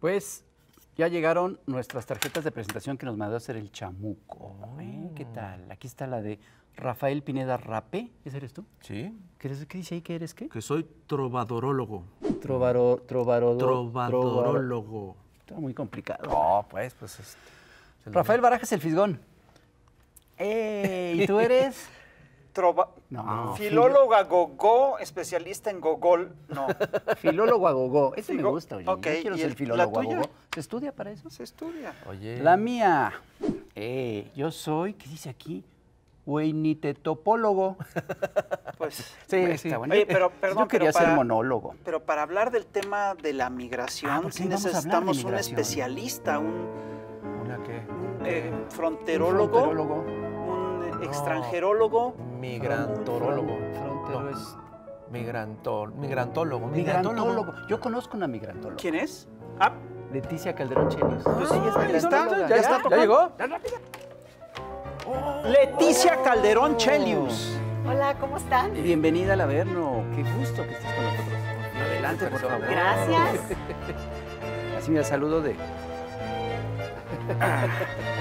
Pues ya llegaron nuestras tarjetas de presentación que nos mandó a hacer el chamuco. ¿Eh? ¿Qué oh. tal? Aquí está la de Rafael Pineda Rape. ¿Ese eres tú? Sí. ¿Qué, qué dice ahí que eres qué? Que soy trovadorólogo. Trovaro, trovadorólogo. Está muy complicado. No, pues, pues. Rafael Barajas el Fisgón. ¡Ey! ¿Y tú eres? Trova no. Ah, Filóloga gogó, especialista en gogol, no. Filólogo a gogó. Ese me gusta, oye. Yo quiero ser el- filólogo a gogó. ¿Se estudia para eso? Se estudia. Oye. La mía. Eh, yo soy, ¿qué dice aquí? topólogo. Pues. Sí, sí. Oye, pero perdón, Yo quería ser monólogo. Pero para hablar del tema de la migración, ah, necesitamos un especialista, un ¿Una qué? Eh, fronterólogo, Fronterólogo extranjerólogo. Migrantólogo. Frontero es... migrantólogo, migrantólogo. Yo conozco una migrantóloga. ¿Quién es? Ah, Leticia Calderón Chelius. Ah, está, ya está, ya, llegó. Leticia Calderón oh. Chelius. Hola, ¿cómo están? Bienvenida la Averno. Qué gusto que estés con nosotros. Adelante, por favor. Gracias. Así me saludo de.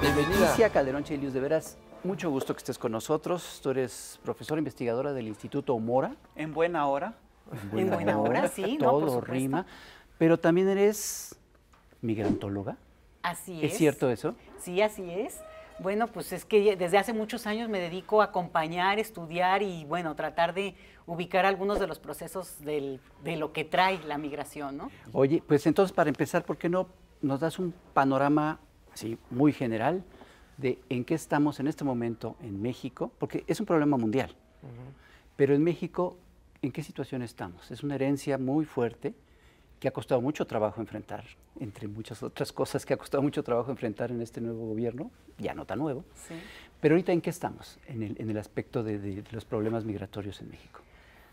Bienvenida. Alicia Calderón Chelius, de veras, mucho gusto que estés con nosotros. Tú eres profesora investigadora del Instituto Mora. En buena hora. En buena, hora, sí. Todo no, Todo rima. Pero también eres migrantóloga. Así es. ¿Es cierto eso? Sí, así es. Bueno, pues es que desde hace muchos años me dedico a acompañar, estudiar y, bueno, tratar de ubicar algunos de los procesos de lo que trae la migración, ¿no? Oye, pues entonces para empezar, ¿por qué no nos das un panorama así muy general, de en qué estamos en este momento en México, porque es un problema mundial, pero en México, ¿en qué situación estamos? Es una herencia muy fuerte que ha costado mucho trabajo enfrentar, entre muchas otras cosas que ha costado mucho trabajo enfrentar en este nuevo gobierno, ya no tan nuevo. Pero ahorita, ¿en qué estamos? En el, en el aspecto de los problemas migratorios en México.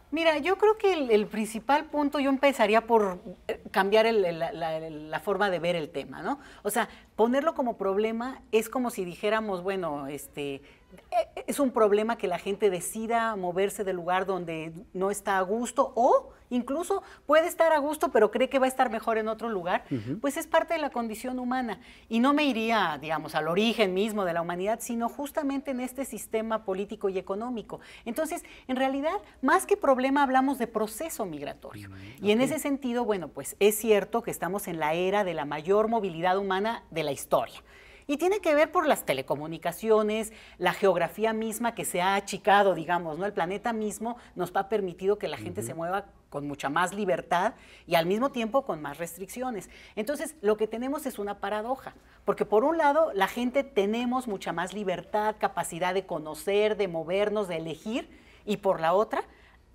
Mira, yo creo que el, principal punto, yo empezaría por eh, cambiar la, forma de ver el tema, ¿no? O sea, ponerlo como problema es como si dijéramos, bueno, este, eh, es un problema que la gente decida moverse del lugar donde no está a gusto o incluso puede estar a gusto pero cree que va a estar mejor en otro lugar, pues es parte de la condición humana. Y no me iría, digamos, al origen mismo de la humanidad, sino justamente en este sistema político y económico. Entonces, en realidad, más que problema hablamos de proceso migratorio. Mm, y en ese sentido, bueno, pues es cierto que estamos en la era de la mayor movilidad humana de la historia. Y tiene que ver por las telecomunicaciones, la geografía misma que se ha achicado, digamos, ¿no? El planeta mismo nos ha permitido que la gente se mueva con mucha más libertad y al mismo tiempo con más restricciones. Entonces, lo que tenemos es una paradoja, porque por un lado, la gente tenemos mucha más libertad, capacidad de conocer, de movernos, de elegir, y por la otra,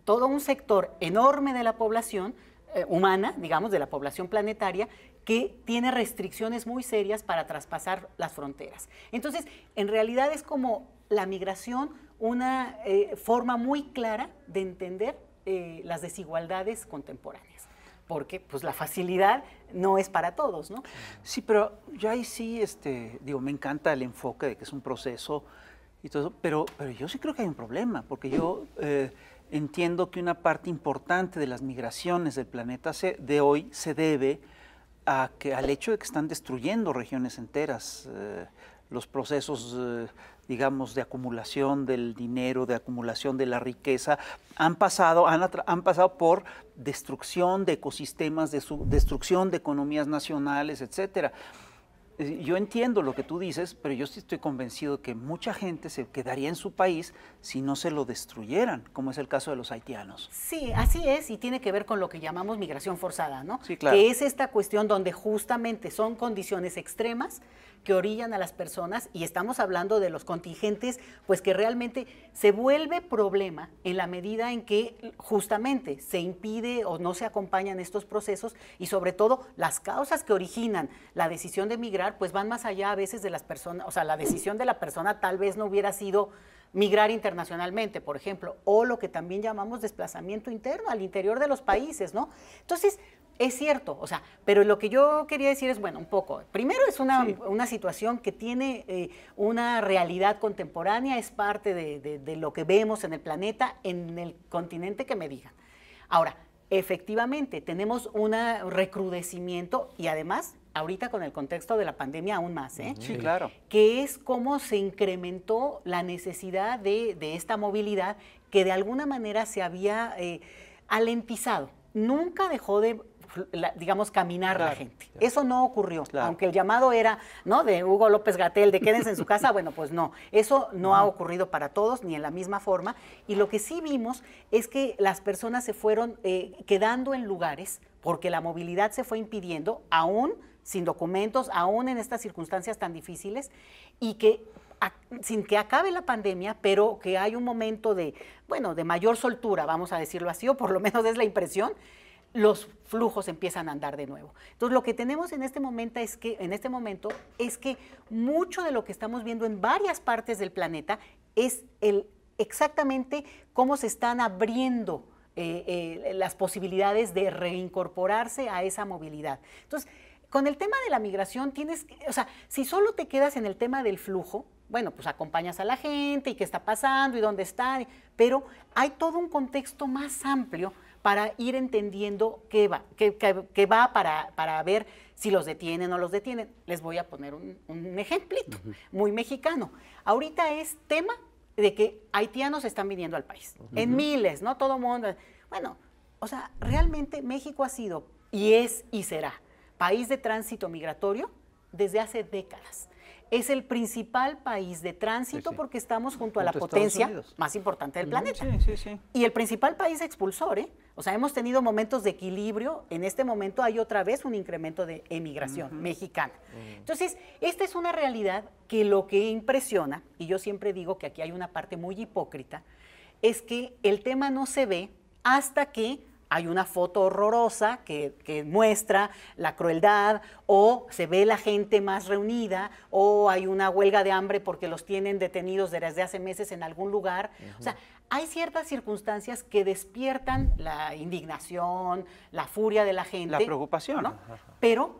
todo un sector enorme de la población eh, humana, digamos, de la población planetaria, que tiene restricciones muy serias para traspasar las fronteras. Entonces, en realidad es como la migración una eh, forma muy clara de entender eh, las desigualdades contemporáneas, porque pues la facilidad no es para todos, ¿no? Sí, pero ya ahí sí, este, digo, me encanta el enfoque de que es un proceso y todo eso, pero, pero yo sí creo que hay un problema, porque yo... Eh, entiendo que una parte importante de las migraciones del planeta de hoy se debe a que, al hecho de que están destruyendo regiones enteras. Eh, los procesos, eh, digamos, de acumulación del dinero, de acumulación de la riqueza, han pasado, han, pasado por destrucción de ecosistemas, de destrucción de economías nacionales, etcétera yo entiendo lo que tú dices, pero yo estoy convencido que mucha gente se quedaría en su país si no se lo destruyeran, como es el caso de los haitianos. Sí, así es, y tiene que ver con lo que llamamos migración forzada, ¿no? Sí, Que es esta cuestión donde justamente son condiciones extremas que orillan a las personas y estamos hablando de los contingentes, pues que realmente se vuelve problema en la medida en que justamente se impide o no se acompañan estos procesos y sobre todo las causas que originan la decisión de migrar, pues van más allá a veces de las personas, o sea, la decisión de la persona tal vez no hubiera sido migrar internacionalmente, por ejemplo, o lo que también llamamos desplazamiento interno al interior de los países, ¿no? Entonces, es cierto, o sea, pero lo que yo quería decir es, bueno, un poco. Primero es una, situación que tiene eh, una realidad contemporánea, es parte de, lo que vemos en el planeta, en el continente que me digan. Ahora, efectivamente, tenemos un recrudecimiento y además, ahorita con el contexto de la pandemia aún más, ¿eh? Sí, claro. Que es cómo se incrementó la necesidad de, esta movilidad que de alguna manera se había eh, alentizado. Nunca dejó de digamos, caminar la gente. Eso no ocurrió. Aunque el llamado era, ¿no? De Hugo López Gatel, de quédense en su casa, bueno, pues no. Eso no, ha ocurrido para todos, ni en la misma forma. Y lo que sí vimos es que las personas se fueron eh, quedando en lugares porque la movilidad se fue impidiendo, aún sin documentos, aún en estas circunstancias tan difíciles, y que sin que acabe la pandemia, pero que hay un momento de, bueno, de mayor soltura, vamos a decirlo así, o por lo menos es la impresión, los flujos empiezan a andar de nuevo. Entonces, lo que tenemos en este momento es que en este momento es que mucho de lo que estamos viendo en varias partes del planeta es el exactamente cómo se están abriendo eh, eh, las posibilidades de reincorporarse a esa movilidad. Entonces, con el tema de la migración tienes, o sea, si solo te quedas en el tema del flujo, bueno, pues acompañas a la gente y qué está pasando y dónde está pero hay todo un contexto más amplio para ir entendiendo qué va, qué, va para, ver si los detienen o los detienen. Les voy a poner un, ejemplito muy mexicano. Ahorita es tema de que haitianos están viniendo al país, en miles, ¿no? Todo mundo. Bueno, o sea, realmente México ha sido y es y será país de tránsito migratorio desde hace décadas es el principal país de tránsito porque estamos junto, a la potencia más importante del planeta. y el principal país expulsor, ¿eh? O sea, hemos tenido momentos de equilibrio, en este momento hay otra vez un incremento de emigración mexicana. Entonces, esta es una realidad que lo que impresiona, y yo siempre digo que aquí hay una parte muy hipócrita, es que el tema no se ve hasta que hay una foto horrorosa que, muestra la crueldad o se ve la gente más reunida o hay una huelga de hambre porque los tienen detenidos desde hace meses en algún lugar. O sea, hay ciertas circunstancias que despiertan la indignación, la furia de la gente. La preocupación. ¿no? Pero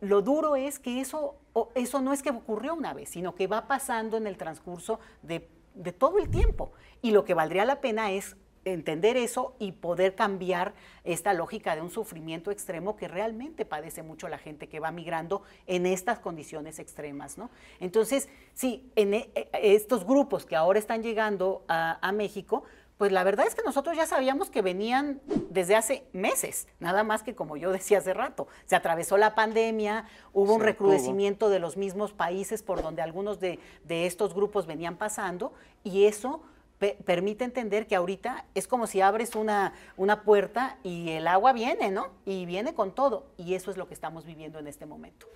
lo duro es que eso, eso no es que ocurrió una vez, sino que va pasando en el transcurso de todo el tiempo. Y lo que valdría la pena es entender eso y poder cambiar esta lógica de un sufrimiento extremo que realmente padece mucho la gente que va migrando en estas condiciones extremas, ¿no? Entonces, sí, en e, e, estos grupos que ahora están llegando a, México, pues la verdad es que nosotros ya sabíamos que venían desde hace meses, nada más que como yo decía hace rato, se atravesó la pandemia, hubo un recrudecimiento de los mismos países por donde algunos de, de estos grupos venían pasando y eso permite entender que ahorita es como si abres una, una puerta y el agua viene, ¿no? Y viene con todo. Y eso es lo que estamos viviendo en este momento.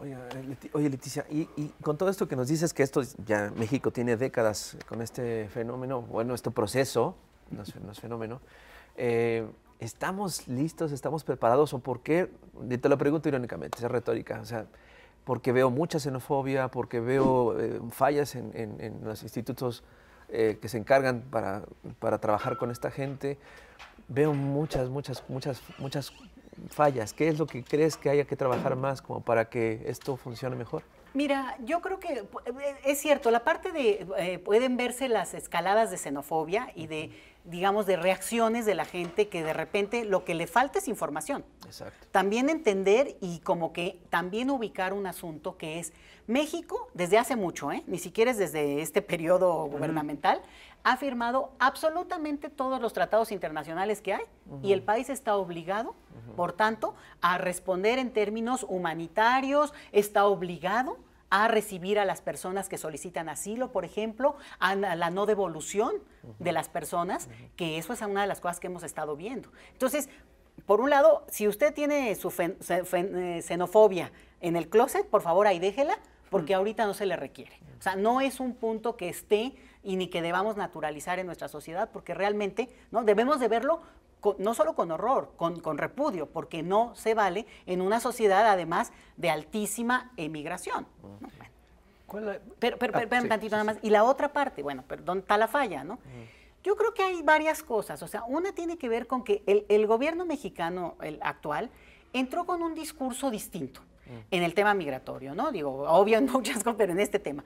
Oye, Leticia, y, con todo esto que nos dices que esto, ya México tiene décadas con este fenómeno, bueno, este proceso, no es, fenómeno, eh, ¿estamos listos, estamos preparados o por qué? Te lo pregunto irónicamente, es retórica, o sea, porque veo mucha xenofobia, porque veo eh, fallas en, en los institutos eh, que se encargan para, para, trabajar con esta gente, veo muchas, muchas, muchas, muchas fallas. ¿Qué es lo que crees que haya que trabajar más como para que esto funcione mejor? Mira, yo creo que eh, es cierto, la parte de, eh, pueden verse las escaladas de xenofobia y de, digamos, de reacciones de la gente que de repente lo que le falta es información. Exacto. También entender y como que también ubicar un asunto que es México, desde hace mucho, ¿eh? ni siquiera es desde este periodo gubernamental, ha firmado absolutamente todos los tratados internacionales que hay y el país está obligado, por tanto, a responder en términos humanitarios, está obligado a recibir a las personas que solicitan asilo, por ejemplo, a la no devolución de las personas, que eso es una de las cosas que hemos estado viendo. Entonces, por un lado, si usted tiene su eh, xenofobia en el closet, por favor ahí déjela, porque ahorita no se le requiere. O sea, no es un punto que esté y ni que debamos naturalizar en nuestra sociedad, porque realmente ¿no? debemos de verlo no solo con horror, con, repudio, porque no se vale en una sociedad además de altísima emigración. pero, pero, ah, pero tantito nada más. Y la otra parte, bueno, perdón, está la falla, ¿no? Yo creo que hay varias cosas. O sea, una tiene que ver con que el, gobierno mexicano el actual entró con un discurso distinto en el tema migratorio, ¿no? Digo, obvio en muchas cosas, pero en este tema.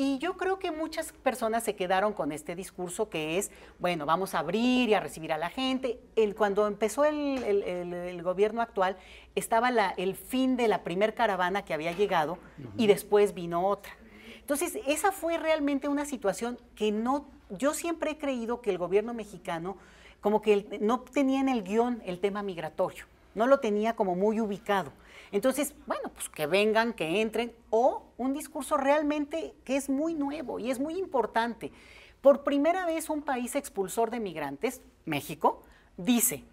Y yo creo que muchas personas se quedaron con este discurso que es, bueno, vamos a abrir y a recibir a la gente. cuando empezó el, gobierno actual, estaba el fin de la primer caravana que había llegado y después vino otra. Entonces, esa fue realmente una situación que no, yo siempre he creído que el gobierno mexicano como que no tenía en el guión el tema migratorio, no lo tenía como muy ubicado. Entonces, bueno, pues que vengan, que entren, o un discurso realmente que es muy nuevo y es muy importante. Por primera vez un país expulsor de migrantes, México, dice,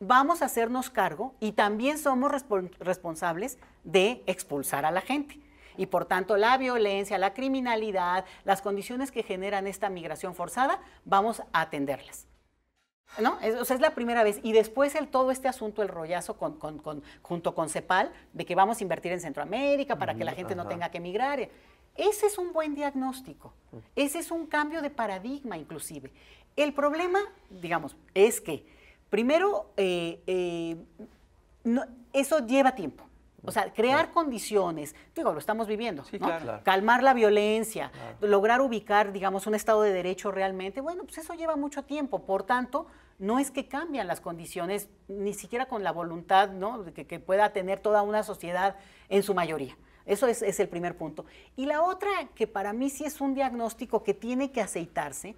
vamos a hacernos cargo y también somos responsables de expulsar a la gente. Y por tanto, la violencia, la criminalidad, las condiciones que generan esta migración forzada, vamos a atenderlas. ¿No? Es, o sea, es la primera vez. Y después el todo este asunto, el rollazo con, junto con CEPAL, de que vamos a invertir en Centroamérica para que la gente no tenga que emigrar. Ese es un buen diagnóstico. Ese es un cambio de paradigma, inclusive. El problema, digamos, es que, primero, eh, eh, eso lleva tiempo. O sea, crear condiciones, digo, lo estamos viviendo, calmar la violencia, lograr ubicar, digamos, un Estado de Derecho realmente, bueno, pues eso lleva mucho tiempo. Por tanto, no es que cambien las condiciones, ni siquiera con la voluntad ¿no? que, pueda tener toda una sociedad en su mayoría. Eso es, el primer punto. Y la otra, que para mí sí es un diagnóstico que tiene que aceitarse,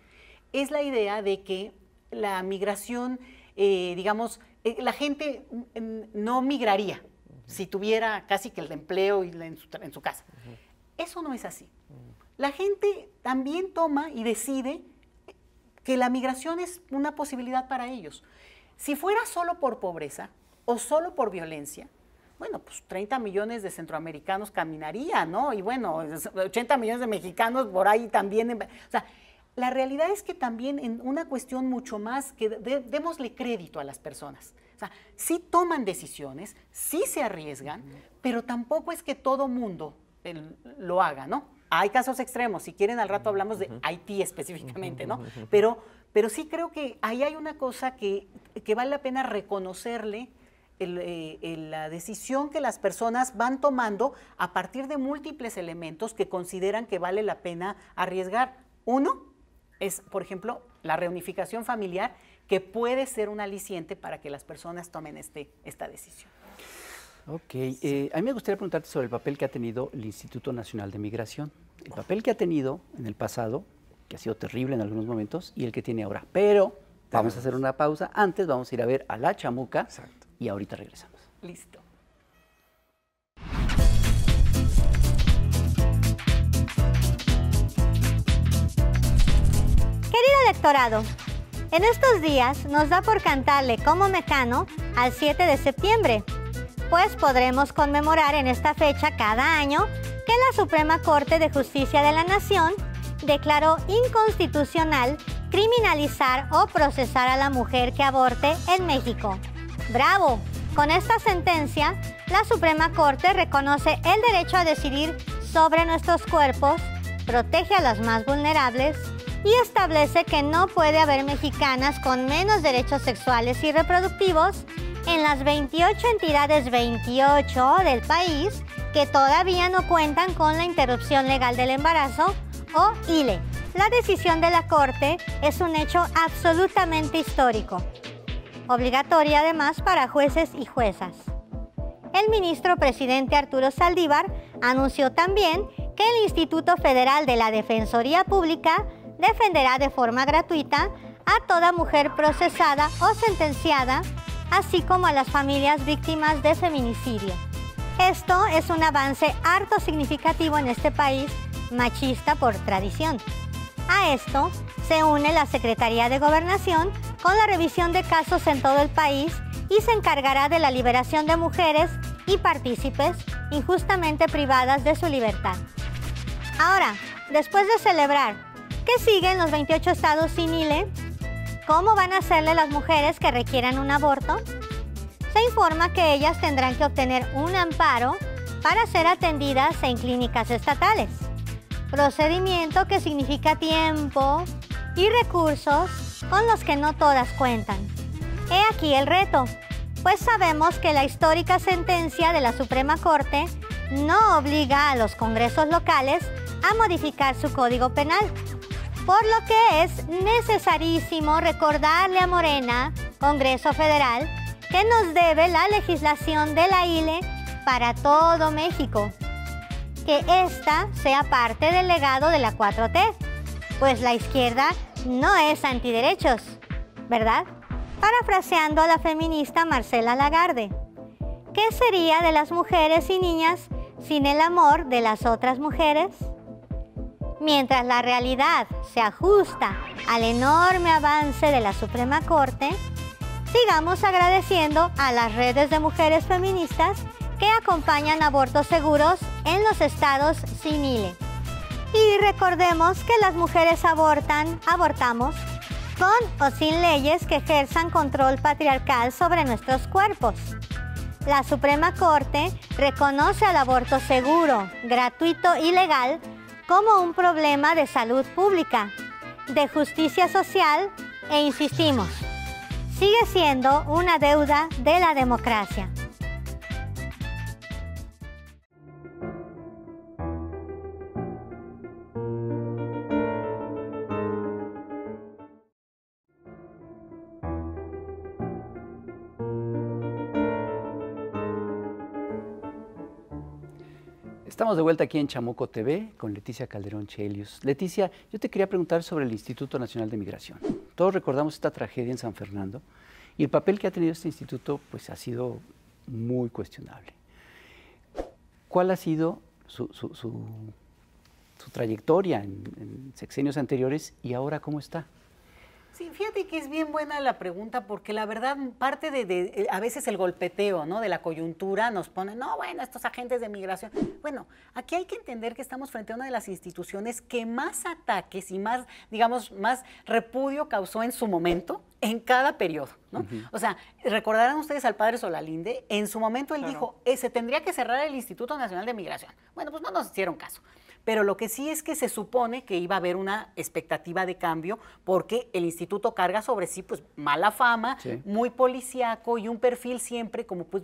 es la idea de que la migración, eh, digamos, eh, la gente mm, no migraría si tuviera casi que el empleo en, su, casa. Eso no es así. La gente también toma y decide que la migración es una posibilidad para ellos. Si fuera solo por pobreza o solo por violencia, bueno, pues 30 millones de centroamericanos caminarían, ¿no? Y bueno, 80 millones de mexicanos por ahí también. O sea, la realidad es que también en una cuestión mucho más que démosle crédito a las personas. O sea, sí toman decisiones, sí se arriesgan, pero tampoco es que todo mundo eh, lo haga, ¿no? Hay casos extremos, si quieren al rato hablamos de Haití específicamente, ¿no? Pero, pero sí creo que ahí hay una cosa que, vale la pena reconocerle. Eh, la decisión que las personas van tomando a partir de múltiples elementos que consideran que vale la pena arriesgar. Uno es, por ejemplo, la reunificación familiar, que puede ser un aliciente para que las personas tomen este, esta decisión. Ok, eh, a mí me gustaría preguntarte sobre el papel que ha tenido el Instituto Nacional de Migración, el papel que ha tenido en el pasado, que ha sido terrible en algunos momentos, y el que tiene ahora. Pero vamos a hacer una pausa, antes vamos a ir a ver a la chamuca y ahorita regresamos. Listo. Querido electorado, en estos días nos da por cantarle como mecano al 7 de septiembre pues podremos conmemorar en esta fecha cada año que la Suprema Corte de Justicia de la Nación declaró inconstitucional criminalizar o procesar a la mujer que aborte en México. ¡Bravo! Con esta sentencia, la Suprema Corte reconoce el derecho a decidir sobre nuestros cuerpos, protege a las más vulnerables y establece que no puede haber mexicanas con menos derechos sexuales y reproductivos en las 28 entidades 28 del país que todavía no cuentan con la interrupción legal del embarazo o ILE. La decisión de la Corte es un hecho absolutamente histórico, obligatoria además para jueces y juezas. El ministro presidente Arturo Saldívar anunció también que el Instituto Federal de la Defensoría Pública defenderá de forma gratuita a toda mujer procesada o sentenciada así como a las familias víctimas de feminicidio. Esto es un avance harto significativo en este país machista por tradición. A esto se une la Secretaría de Gobernación con la revisión de casos en todo el país y se encargará de la liberación de mujeres y partícipes injustamente privadas de su libertad. Ahora, después de celebrar, ¿qué siguen los 28 estados sin ILE? cómo van a hacerle las mujeres que requieran un aborto, se informa que ellas tendrán que obtener un amparo para ser atendidas en clínicas estatales. Procedimiento que significa tiempo y recursos con los que no todas cuentan. He aquí el reto, pues sabemos que la histórica sentencia de la Suprema Corte no obliga a los congresos locales a modificar su código penal, por lo que es necesarísimo recordarle a Morena, Congreso Federal, que nos debe la legislación de la ILE para todo México. Que esta sea parte del legado de la 4T, pues la izquierda no es antiderechos, ¿verdad? Parafraseando a la feminista Marcela Lagarde. ¿Qué sería de las mujeres y niñas sin el amor de las otras mujeres? Mientras la realidad se ajusta al enorme avance de la Suprema Corte, sigamos agradeciendo a las redes de mujeres feministas que acompañan abortos seguros en los estados sin ILE. Y recordemos que las mujeres abortan, abortamos, con o sin leyes que ejerzan control patriarcal sobre nuestros cuerpos. La Suprema Corte reconoce al aborto seguro, gratuito y legal como un problema de salud pública, de justicia social e insistimos, sigue siendo una deuda de la democracia. Estamos de vuelta aquí en Chamoco TV con Leticia Calderón Chelius. Leticia, yo te quería preguntar sobre el Instituto Nacional de Migración. Todos recordamos esta tragedia en San Fernando y el papel que ha tenido este instituto pues ha sido muy cuestionable. ¿Cuál ha sido su, trayectoria en, en sexenios anteriores y ahora cómo está? Sí, fíjate que es bien buena la pregunta porque la verdad parte de, eh, a veces el golpeteo, ¿no? De la coyuntura nos pone, no, bueno, estos agentes de migración. Bueno, aquí hay que entender que estamos frente a una de las instituciones que más ataques y más, digamos, más repudio causó en su momento, en cada periodo, ¿no? O sea, recordarán ustedes al padre Solalinde, en su momento él dijo, eh, se tendría que cerrar el Instituto Nacional de Migración. Bueno, pues no nos hicieron caso pero lo que sí es que se supone que iba a haber una expectativa de cambio porque el instituto carga sobre sí pues mala fama, muy policíaco y un perfil siempre como pues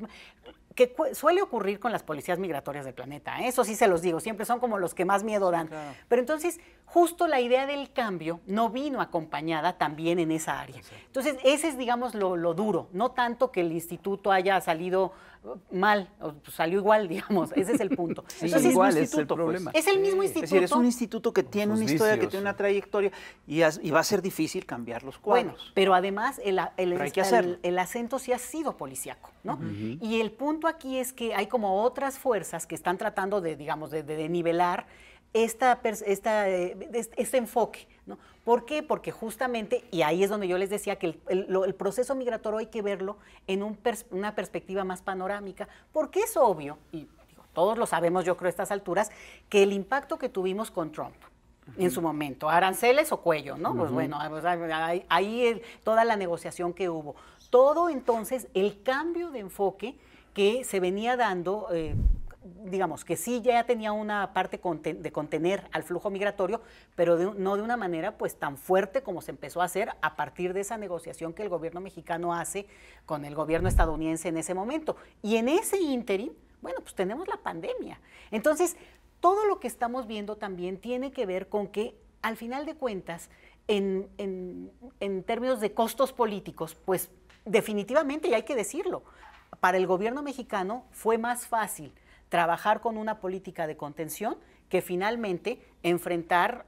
que suele ocurrir con las policías migratorias del planeta, ¿eh? eso sí se los digo, siempre son como los que más miedo dan. Pero entonces justo la idea del cambio no vino acompañada también en esa área. Entonces, ese es, digamos, lo, duro, no tanto que el instituto haya salido uh, mal, o, pues, salió igual, digamos, ese es el punto. es, el es el mismo instituto. Es decir, es un instituto que tiene una historia, que tiene una trayectoria, y, va a ser difícil cambiar los cuadros. Bueno, pero además el, el, el, acento sí ha sido policiaco. ¿no? Y el punto aquí es que hay como otras fuerzas que están tratando de, digamos, de nivelar esta, eh, este, este enfoque. ¿no? ¿Por qué? Porque justamente, y ahí es donde yo les decía que el, proceso migratorio hay que verlo en una perspectiva más panorámica, porque es obvio, y todos lo sabemos yo creo a estas alturas, que el impacto que tuvimos con Trump, en su momento, aranceles o cuello, ¿no? Pues bueno, ah, pues, ah, ahí, toda la negociación que hubo. Todo entonces, el cambio de enfoque que se venía dando eh, digamos, que sí ya tenía una parte de contener al flujo migratorio, pero no de una manera pues tan fuerte como se empezó a hacer a partir de esa negociación que el gobierno mexicano hace con el gobierno estadounidense en ese momento. Y en ese ínterin, bueno, pues tenemos la pandemia. Entonces, todo lo que estamos viendo también tiene que ver con que al final de cuentas, en, en términos de costos políticos, pues definitivamente, y hay que decirlo, para el gobierno mexicano fue más fácil trabajar con una política de contención que finalmente enfrentar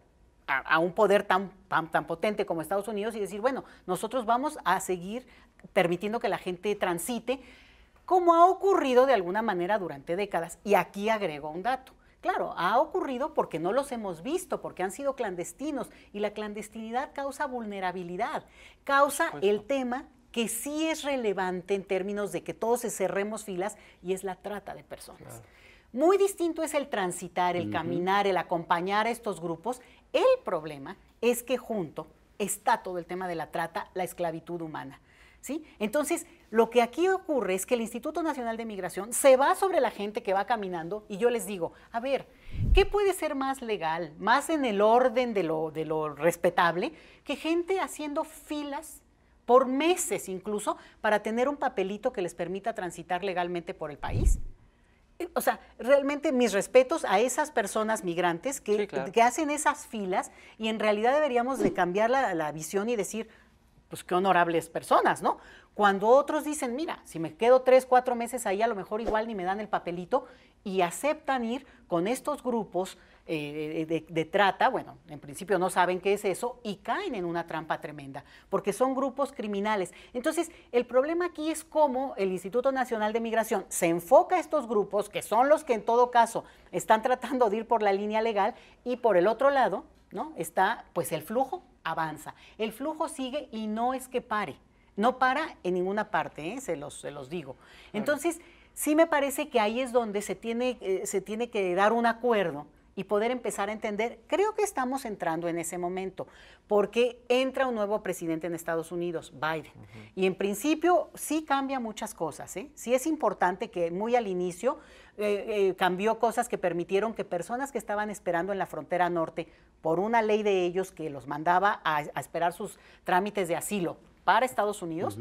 a, un poder tan, tan, tan potente como Estados Unidos y decir, bueno, nosotros vamos a seguir permitiendo que la gente transite, como ha ocurrido de alguna manera durante décadas. Y aquí agrego un dato. Claro, ha ocurrido porque no los hemos visto, porque han sido clandestinos y la clandestinidad causa vulnerabilidad, causa el tema que sí es relevante en términos de que todos cerremos filas y es la trata de personas. Muy distinto es el transitar, el caminar, el acompañar a estos grupos. El problema es que junto está todo el tema de la trata, la esclavitud humana. ¿Sí? Entonces, lo que aquí ocurre es que el Instituto Nacional de Migración se va sobre la gente que va caminando y yo les digo, a ver, ¿qué puede ser más legal, más en el orden de lo, de lo respetable, que gente haciendo filas por meses incluso, para tener un papelito que les permita transitar legalmente por el país. Eh, o sea, realmente mis respetos a esas personas migrantes que, hacen esas filas y en realidad deberíamos de cambiar la, la visión y decir, pues qué honorables personas, ¿no? Cuando otros dicen, mira, si me quedo tres, cuatro meses ahí, a lo mejor igual ni me dan el papelito, y aceptan ir con estos grupos eh, eh, de, trata, bueno, en principio no saben qué es eso y caen en una trampa tremenda, porque son grupos criminales. Entonces, el problema aquí es cómo el Instituto Nacional de Migración se enfoca a estos grupos, que son los que en todo caso están tratando de ir por la línea legal, y por el otro lado, ¿no? Está, pues el flujo avanza, el flujo sigue y no es que pare, no para en ninguna parte, ¿eh? se, los, digo. Entonces, sí me parece que ahí es donde se tiene que dar un acuerdo y poder empezar a entender, creo que estamos entrando en ese momento, porque entra un nuevo presidente en Estados Unidos, Biden. Y en principio sí cambia muchas cosas, ¿eh? sí es importante que muy al inicio eh, eh, cambió cosas que permitieron que personas que estaban esperando en la frontera norte, por una ley de ellos que los mandaba a, esperar sus trámites de asilo para Estados Unidos,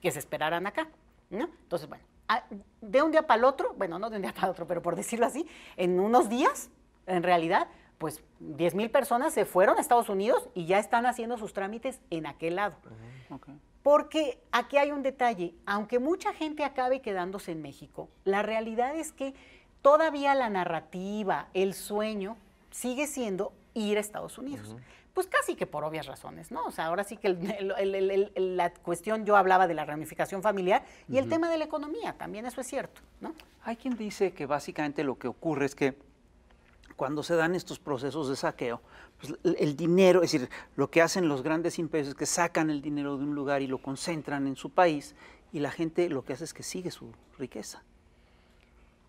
que se esperaran acá. ¿no? Entonces, bueno, ah, de un día para el otro, bueno, no de un día para el otro, pero por decirlo así, en unos días en realidad, pues 10 mil personas se fueron a Estados Unidos y ya están haciendo sus trámites en aquel lado. Porque aquí hay un detalle, aunque mucha gente acabe quedándose en México, la realidad es que todavía la narrativa, el sueño, sigue siendo ir a Estados Unidos. Pues casi que por obvias razones, ¿no? O sea, ahora sí que la cuestión, yo hablaba de la reunificación familiar y el tema de la economía, también eso es cierto, ¿no? Hay quien dice que básicamente lo que ocurre es que cuando se dan estos procesos de saqueo, pues, el dinero, es decir, lo que hacen los grandes imperios es que sacan el dinero de un lugar y lo concentran en su país y la gente lo que hace es que sigue su riqueza.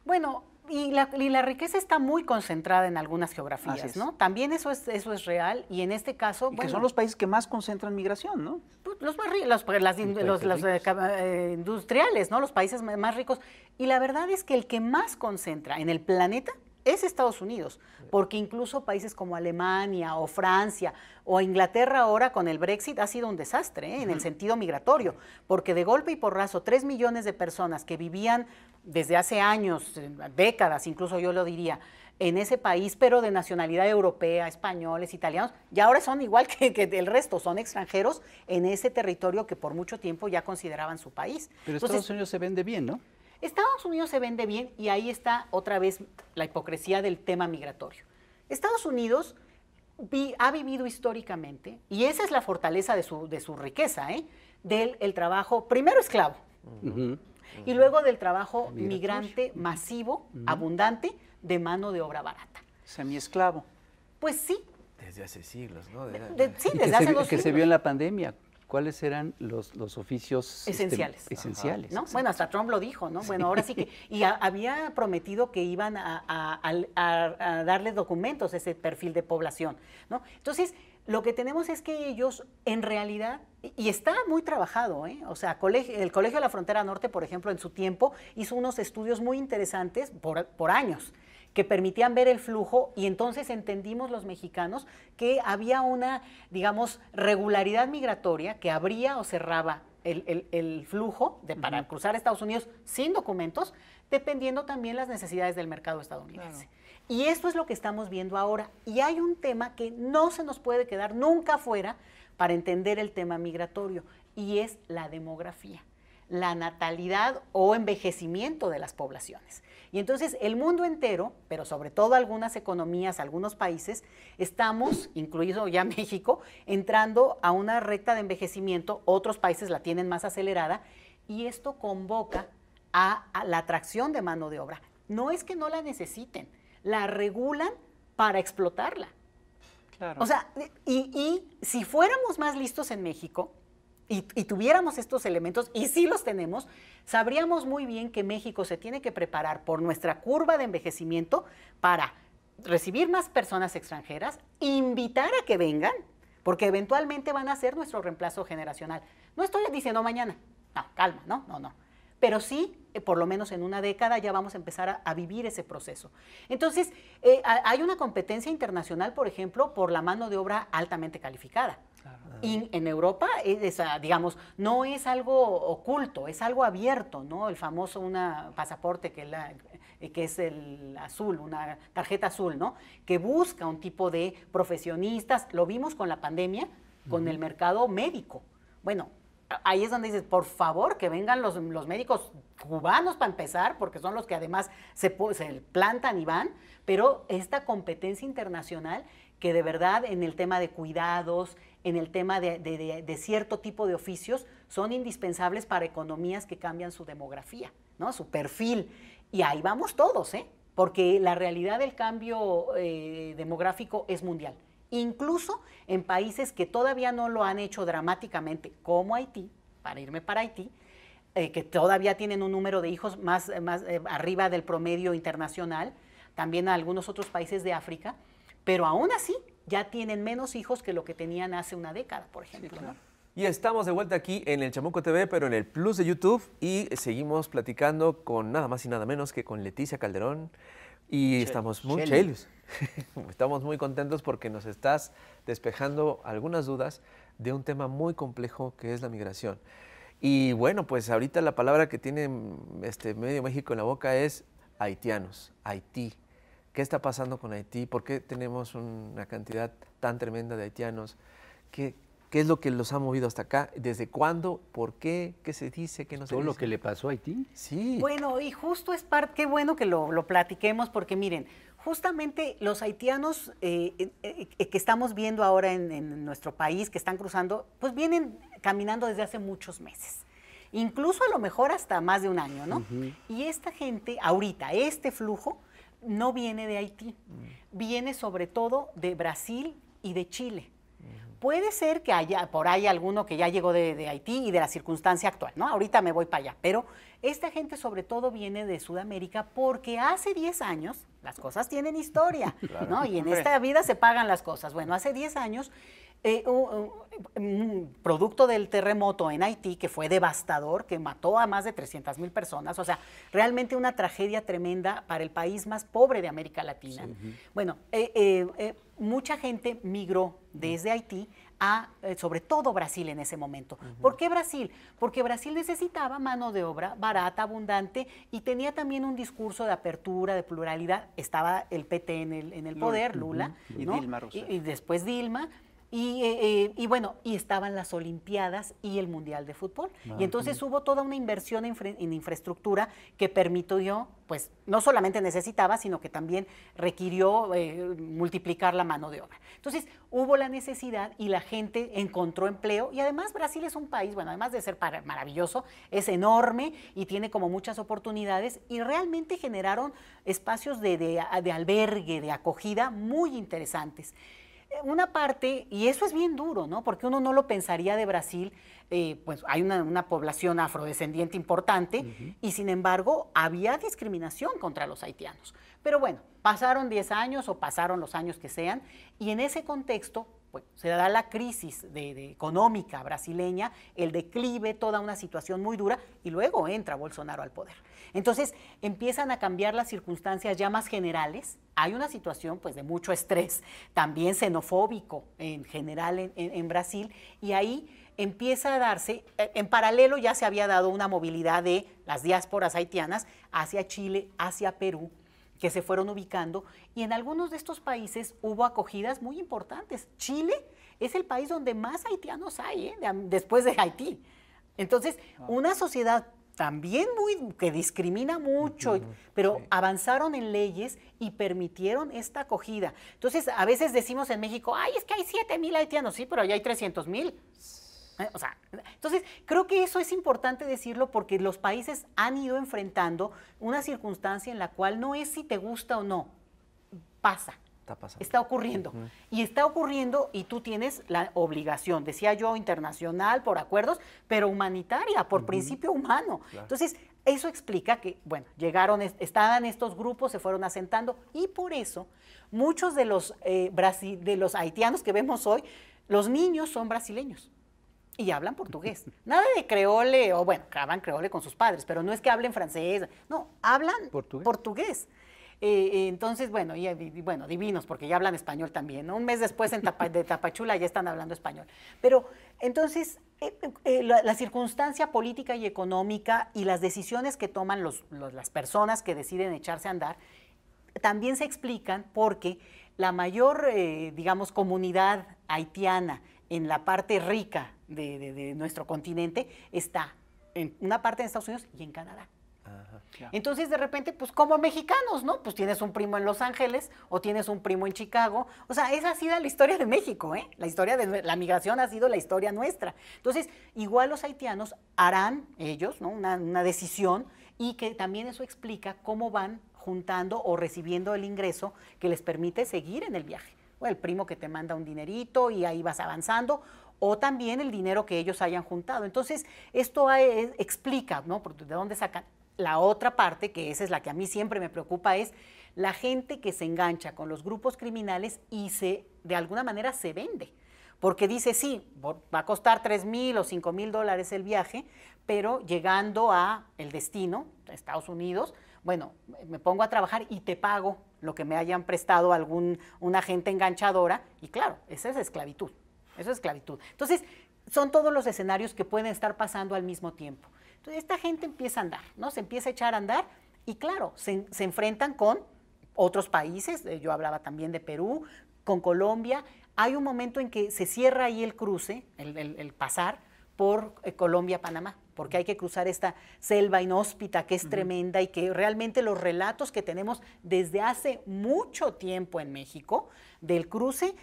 Bueno, y la, riqueza está muy concentrada en algunas geografías, ¿no? También eso es, eso es real y en este caso... bueno, que son los países que más concentran migración, ¿no? Pues, los más pues, eh, ricos, los, eh, industriales, ¿no? Los países más ricos. Y la verdad es que el que más concentra en el planeta es Estados Unidos, porque incluso países como Alemania o Francia o Inglaterra ahora con el Brexit ha sido un desastre ¿eh? en el sentido migratorio, porque de golpe y porrazo, tres millones de personas que vivían desde hace años, décadas, incluso yo lo diría, en ese país, pero de nacionalidad europea, españoles, italianos, y ahora son igual que, el resto, son extranjeros en ese territorio que por mucho tiempo ya consideraban su país. Pero Estados Unidos se vende bien, ¿no? Estados Unidos se vende bien y ahí está otra vez la hipocresía del tema migratorio. Estados Unidos ha vivido históricamente, y esa es la fortaleza de su, riqueza, ¿eh? del trabajo, primero esclavo, y luego del trabajo migrante masivo, abundante, de mano de obra barata. Semi-esclavo. Pues sí, desde hace siglos, ¿no? Desde... sí, desde hace dos Que se vio en la pandemia cuáles eran los, oficios este, esenciales. esenciales. Bueno, hasta Trump lo dijo, ¿no? Bueno, ahora sí que... Y había prometido que iban a, a, darle documentos a ese perfil de población, ¿no? Entonces, lo que tenemos es que ellos en realidad, y está muy trabajado, ¿eh? o sea, el Colegio de la Frontera Norte, por ejemplo, en su tiempo hizo unos estudios muy interesantes por, por años que permitían ver el flujo y entonces entendimos los mexicanos que había una, digamos, regularidad migratoria que abría o cerraba el, flujo de, para cruzar Estados Unidos sin documentos, dependiendo también las necesidades del mercado estadounidense. Y esto es lo que estamos viendo ahora. Y hay un tema que no se nos puede quedar nunca fuera para entender el tema migratorio, y es la demografía, la natalidad o envejecimiento de las poblaciones. Y entonces el mundo entero, pero sobre todo algunas economías, algunos países, estamos, incluido ya México, entrando a una recta de envejecimiento, otros países la tienen más acelerada, y esto convoca a, la atracción de mano de obra. No es que no la necesiten, la regulan para explotarla. Claro. O sea, y si fuéramos más listos en México, y, tuviéramos estos elementos, y sí los tenemos, sabríamos muy bien que México se tiene que preparar por nuestra curva de envejecimiento para recibir más personas extranjeras, invitar a que vengan, porque eventualmente van a ser nuestro reemplazo generacional. No estoy diciendo mañana, no, calma, no, no, no. Pero sí, eh, por lo menos en una década ya vamos a empezar a, vivir ese proceso. Entonces, eh, hay una competencia internacional, por ejemplo, por la mano de obra altamente calificada. Y en Europa, eh, ah, digamos, no es algo oculto, es algo abierto, ¿no? El famoso una pasaporte que, la, eh, es el azul, una tarjeta azul, ¿no? Que busca un tipo de profesionistas. Lo vimos con la pandemia, con el mercado médico. Bueno, ahí es donde dices, por favor, que vengan los, médicos cubanos para empezar, porque son los que además se, se, plantan y van, pero esta competencia internacional que de verdad en el tema de cuidados, en el tema de, cierto tipo de oficios son indispensables para economías que cambian su demografía, ¿no? su perfil. Y ahí vamos todos, ¿eh? porque la realidad del cambio eh, demográfico es mundial. Incluso en países que todavía no lo han hecho dramáticamente, como Haití, para irme para Haití, eh, que todavía tienen un número de hijos más, eh, arriba del promedio internacional, también a algunos otros países de África, pero aún así ya tienen menos hijos que lo que tenían hace una década, por ejemplo. Y estamos de vuelta aquí en el Chamuco TV, pero en el Plus de YouTube y seguimos platicando con nada más y nada menos que con Leticia Calderón y estamos muy estamos muy contentos porque nos estás despejando algunas dudas de un tema muy complejo que es la migración. Y bueno, pues ahorita la palabra que tiene este medio México en la boca es haitianos, Haití. ¿Qué está pasando con Haití? ¿Por qué tenemos una cantidad tan tremenda de haitianos? ¿Qué, qué es lo que los ha movido hasta acá? ¿Desde cuándo? ¿Por qué? ¿Qué se dice? ¿Qué no se ¿Todo lo que le pasó a Haití? Sí. Bueno, y justo es parte, qué bueno que lo, platiquemos, porque miren, justamente los haitianos eh, eh, eh, que estamos viendo ahora en, nuestro país, que están cruzando, pues vienen caminando desde hace muchos meses. Incluso a lo mejor hasta más de un año, ¿no? Y esta gente, ahorita, este flujo, no viene de Haití, mm. viene sobre todo de Brasil y de Chile. Puede ser que haya por ahí alguno que ya llegó de, Haití y de la circunstancia actual, ¿no? Ahorita me voy para allá, pero esta gente sobre todo viene de Sudamérica porque hace 10 años, las cosas tienen historia, ¿no? Y en esta vida se pagan las cosas. Bueno, hace 10 años eh, un, producto del terremoto en Haití que fue devastador, que mató a más de 300 mil personas, o sea, realmente una tragedia tremenda para el país más pobre de América Latina. Bueno, eh, eh, mucha gente migró desde Haití a, sobre todo Brasil en ese momento. ¿Por qué Brasil? Porque Brasil necesitaba mano de obra barata, abundante, y tenía también un discurso de apertura, de pluralidad. Estaba el PT en el, en el poder, Lula, y Dilma y después Dilma. Eh, eh, y, bueno, y estaban las Olimpiadas y el Mundial de Fútbol. Ah, y entonces hubo toda una inversión en, infraestructura que permitió, pues no solamente necesitaba, sino que también requirió eh, multiplicar la mano de obra. Entonces hubo la necesidad y la gente encontró empleo. Y además Brasil es un país, bueno, además de ser maravilloso, es enorme y tiene como muchas oportunidades y realmente generaron espacios de, de albergue, de acogida muy interesantes una parte, y eso es bien duro, ¿no? Porque uno no lo pensaría de Brasil, eh, pues hay una, población afrodescendiente importante y sin embargo había discriminación contra los haitianos. Pero bueno, pasaron 10 años o pasaron los años que sean y en ese contexto pues, se da la crisis económica brasileña, el declive, toda una situación muy dura, y luego entra Bolsonaro al poder. Entonces empiezan a cambiar las circunstancias ya más generales. Hay una situación pues de mucho estrés, también xenofóbico en general en Brasil, y ahí empieza a darse, eh, en paralelo ya se había dado una movilidad de las diásporas haitianas hacia Chile, hacia Perú, que se fueron ubicando y en algunos de estos países hubo acogidas muy importantes. Chile es el país donde más haitianos hay, ¿eh? después de Haití. Entonces, ah. una sociedad también muy que discrimina mucho, pero avanzaron en leyes y permitieron esta acogida. Entonces, a veces decimos en México, ay, es que hay 7 mil haitianos, sí, pero allá hay 300 mil. Sí. ¿eh? O sea, entonces, creo que eso es importante decirlo porque los países han ido enfrentando una circunstancia en la cual no es si te gusta o no, pasa. Está ocurriendo. Y está ocurriendo y tú tienes la obligación, decía yo, internacional, por acuerdos, pero humanitaria, por principio humano. Entonces, eso explica que, bueno, llegaron, estaban estos grupos, se fueron asentando y por eso muchos de los, eh, de los haitianos que vemos hoy, los niños son brasileños. Y hablan portugués. Nada de creole, o bueno, hablan creole con sus padres, pero no es que hablen francés. No, hablan portugués. Eh, eh, entonces, bueno, eh, y, bueno, divinos, porque ya hablan español también. Un mes después en de Tapachula ya están hablando español. Pero entonces, la, circunstancia política y económica y las decisiones que toman las personas que deciden echarse a andar también se explican porque la mayor, digamos, comunidad haitiana en la parte rica de, nuestro continente está en una parte de Estados Unidos y en Canadá. Entonces, de repente, pues como mexicanos, ¿no? Pues tienes un primo en Los Ángeles o tienes un primo en Chicago. O sea, esa ha sido la historia de México, ¿eh? La historia de la migración ha sido la historia nuestra. Entonces, igual los haitianos harán ellos, ¿no? Una, una decisión y que también eso explica cómo van juntando o recibiendo el ingreso que les permite seguir en el viaje. O el primo que te manda un dinerito y ahí vas avanzando o también el dinero que ellos hayan juntado. Entonces, esto eh, explica, ¿no? ¿De dónde sacan? La otra parte, que esa es la que a mí siempre me preocupa, es la gente que se engancha con los grupos criminales y se, de alguna manera se vende. Porque dice, sí, va a costar 3 mil o 5 mil dólares el viaje, pero llegando a el destino, Estados Unidos, bueno, me pongo a trabajar y te pago lo que me hayan prestado algún, una gente enganchadora. Y claro, esa es esclavitud. Eso es esclavitud. Entonces, son todos los escenarios que pueden estar pasando al mismo tiempo. Entonces, esta gente empieza a andar, ¿no? Se empieza a echar a andar y claro, se, enfrentan con otros países, eh, yo hablaba también de Perú, con Colombia. Hay un momento en que se cierra ahí el cruce, el, pasar por eh, Colombia-Panamá, porque hay que cruzar esta selva inhóspita que es tremenda y que realmente los relatos que tenemos desde hace mucho tiempo en México del cruce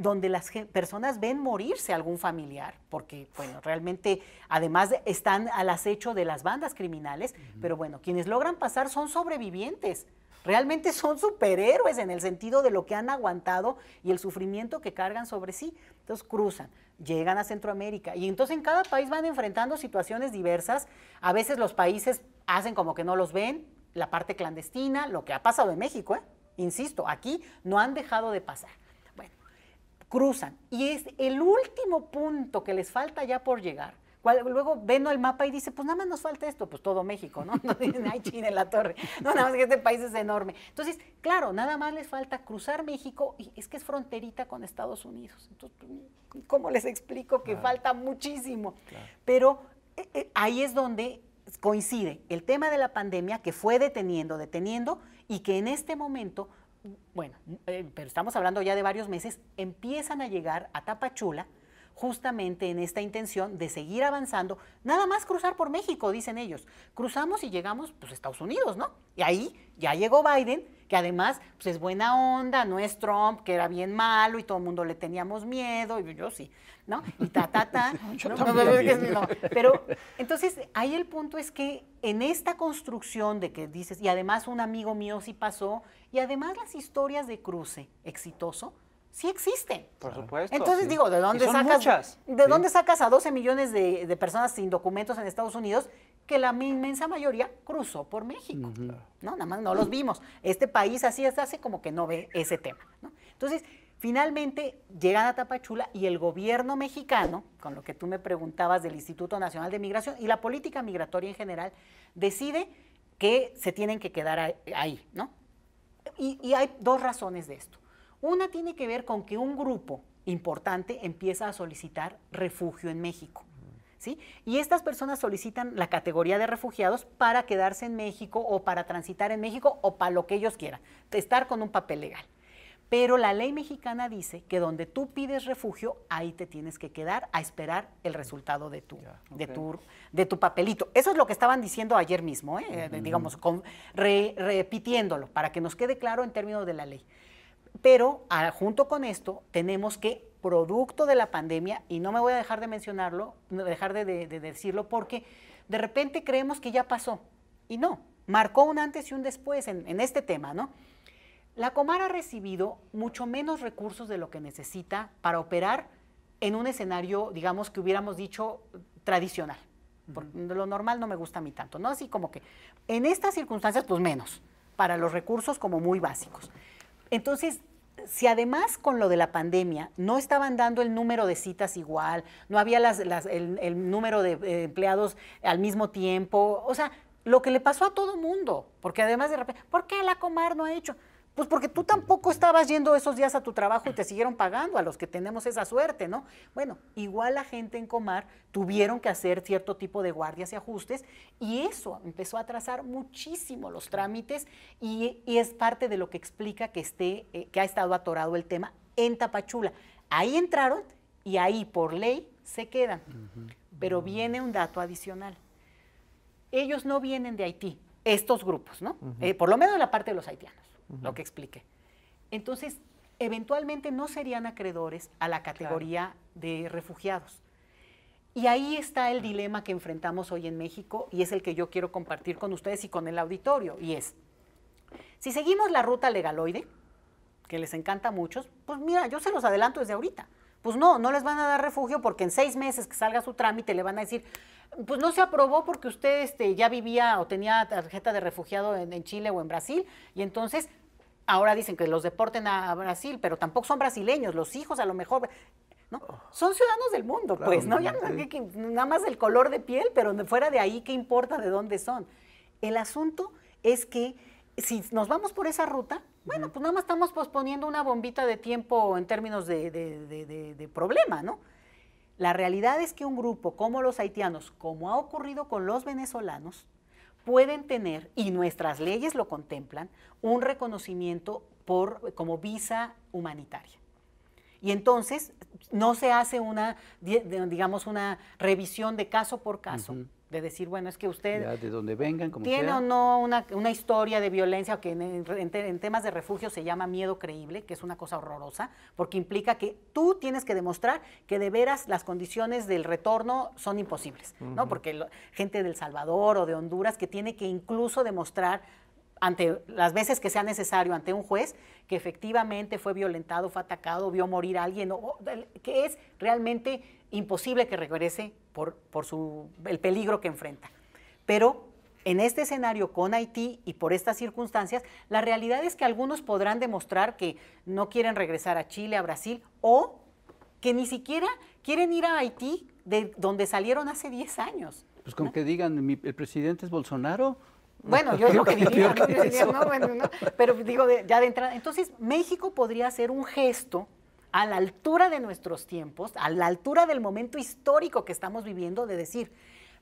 donde las personas ven morirse algún familiar, porque, bueno, realmente, además están al acecho de las bandas criminales, pero bueno, quienes logran pasar son sobrevivientes. Realmente son superhéroes en el sentido de lo que han aguantado y el sufrimiento que cargan sobre sí. Entonces cruzan, llegan a Centroamérica y entonces en cada país van enfrentando situaciones diversas. A veces los países hacen como que no los ven, la parte clandestina, lo que ha pasado en México, ¿eh? insisto, aquí no han dejado de pasar cruzan. Y es el último punto que les falta ya por llegar. Luego ven el mapa y dice, pues nada más nos falta esto, pues todo México, ¿no? No dicen, China en la torre. No, nada más que este país es enorme. Entonces, claro, nada más les falta cruzar México y es que es fronterita con Estados Unidos. Entonces, pues, ¿cómo les explico que falta muchísimo? Pero eh, eh, ahí es donde coincide el tema de la pandemia que fue deteniendo, deteniendo y que en este momento bueno, eh, pero estamos hablando ya de varios meses, empiezan a llegar a Tapachula justamente en esta intención de seguir avanzando, nada más cruzar por México, dicen ellos. Cruzamos y llegamos pues Estados Unidos, ¿no? Y ahí ya llegó Biden, que además pues, es buena onda, no es Trump, que era bien malo y todo el mundo le teníamos miedo, y yo sí, ¿no? Y ta, ta, ta. pero entonces ahí el punto es que en esta construcción de que dices, y además un amigo mío sí pasó, y además las historias de cruce exitoso, sí existen. Por supuesto. Entonces digo, ¿de dónde sacas de dónde sacas a 12 millones de, personas sin documentos en Estados Unidos que la inmensa mayoría cruzó por México? No, nada más no los vimos. Este país así es, hace como que no ve ese tema, Entonces, finalmente llegan a Tapachula y el gobierno mexicano, con lo que tú me preguntabas del Instituto Nacional de Migración y la política migratoria en general, decide que se tienen que quedar ahí, ¿no? y hay dos razones de esto. Una tiene que ver con que un grupo importante empieza a solicitar refugio en México. ¿Sí? Y estas personas solicitan la categoría de refugiados para quedarse en México o para transitar en México o para lo que ellos quieran, estar con un papel legal. Pero la ley mexicana dice que donde tú pides refugio, ahí te tienes que quedar a esperar el resultado de tu, de papelito. Eso es lo que estaban diciendo ayer mismo, ¿eh? Eh, digamos, repitiéndolo, para que nos quede claro en términos de la ley. Pero ah, junto con esto tenemos que producto de la pandemia, y no me voy a dejar de mencionarlo, dejar de, decirlo, porque de repente creemos que ya pasó. Y no, marcó un antes y un después en, este tema, ¿no? La Comar ha recibido mucho menos recursos de lo que necesita para operar en un escenario, digamos, que hubiéramos dicho eh, tradicional. lo normal no me gusta a mí tanto, ¿no? Así como que en estas circunstancias, pues menos, para los recursos como muy básicos. Entonces, si además con lo de la pandemia no estaban dando el número de citas igual, no había las, el, el, número de eh, empleados al mismo tiempo, o sea, lo que le pasó a todo mundo, porque además de repente, ¿por qué la Comar no ha hecho? Pues porque tú tampoco estabas yendo esos días a tu trabajo y te siguieron pagando, a los que tenemos esa suerte, ¿no? Bueno, igual la gente en Comar tuvieron que hacer cierto tipo de guardias y ajustes y eso empezó a atrasar muchísimo los trámites y, es parte de lo que explica que, esté, eh, que ha estado atorado el tema en Tapachula. Ahí entraron y ahí por ley se quedan. Pero viene un dato adicional. Ellos no vienen de Haití, estos grupos, ¿no? Eh, por lo menos la parte de los haitianos lo que explique. Entonces, eventualmente no serían acreedores a la categoría de refugiados. Y ahí está el dilema que enfrentamos hoy en México y es el que yo quiero compartir con ustedes y con el auditorio. Y es, si seguimos la ruta legaloide, que les encanta a muchos, pues mira, yo se los adelanto desde ahorita. Pues no, no les van a dar refugio porque en seis meses que salga su trámite le van a decir, pues no se aprobó porque usted este, ya vivía o tenía tarjeta de refugiado en, en Chile o en Brasil y entonces Ahora dicen que los deporten a Brasil, pero tampoco son brasileños, los hijos a lo mejor, ¿no? Oh. Son ciudadanos del mundo, pues, ¿no? Ya nada más el color de piel, pero fuera de ahí, ¿qué importa de dónde son? El asunto es que si nos vamos por esa ruta, bueno, pues nada más estamos posponiendo una bombita de tiempo en términos de, de problema, ¿no? La realidad es que un grupo como los haitianos, como ha ocurrido con los venezolanos, pueden tener, y nuestras leyes lo contemplan, un reconocimiento por, como visa humanitaria. Y entonces no se hace una, digamos, una revisión de caso por caso, de decir, bueno, es que usted... de donde vengan, como Tiene o no una, historia de violencia, que en, temas de refugio se llama miedo creíble, que es una cosa horrorosa, porque implica que tú tienes que demostrar que de veras las condiciones del retorno son imposibles, ¿no? Porque gente gente del Salvador o de Honduras que tiene que incluso demostrar ante las veces que sea necesario ante un juez que efectivamente fue violentado, fue atacado, vio morir a alguien, que es realmente imposible que regrese por, el peligro que enfrenta. Pero en este escenario con Haití y por estas circunstancias, la realidad es que algunos podrán demostrar que no quieren regresar a Chile, a Brasil, o que ni siquiera quieren ir a Haití de donde salieron hace 10 años. Pues con que digan, el presidente es Bolsonaro. Bueno, yo lo que diría, ¿no? bueno, pero digo ya de entrada. Entonces, México podría hacer un gesto a la altura de nuestros tiempos, a la altura del momento histórico que estamos viviendo, de decir,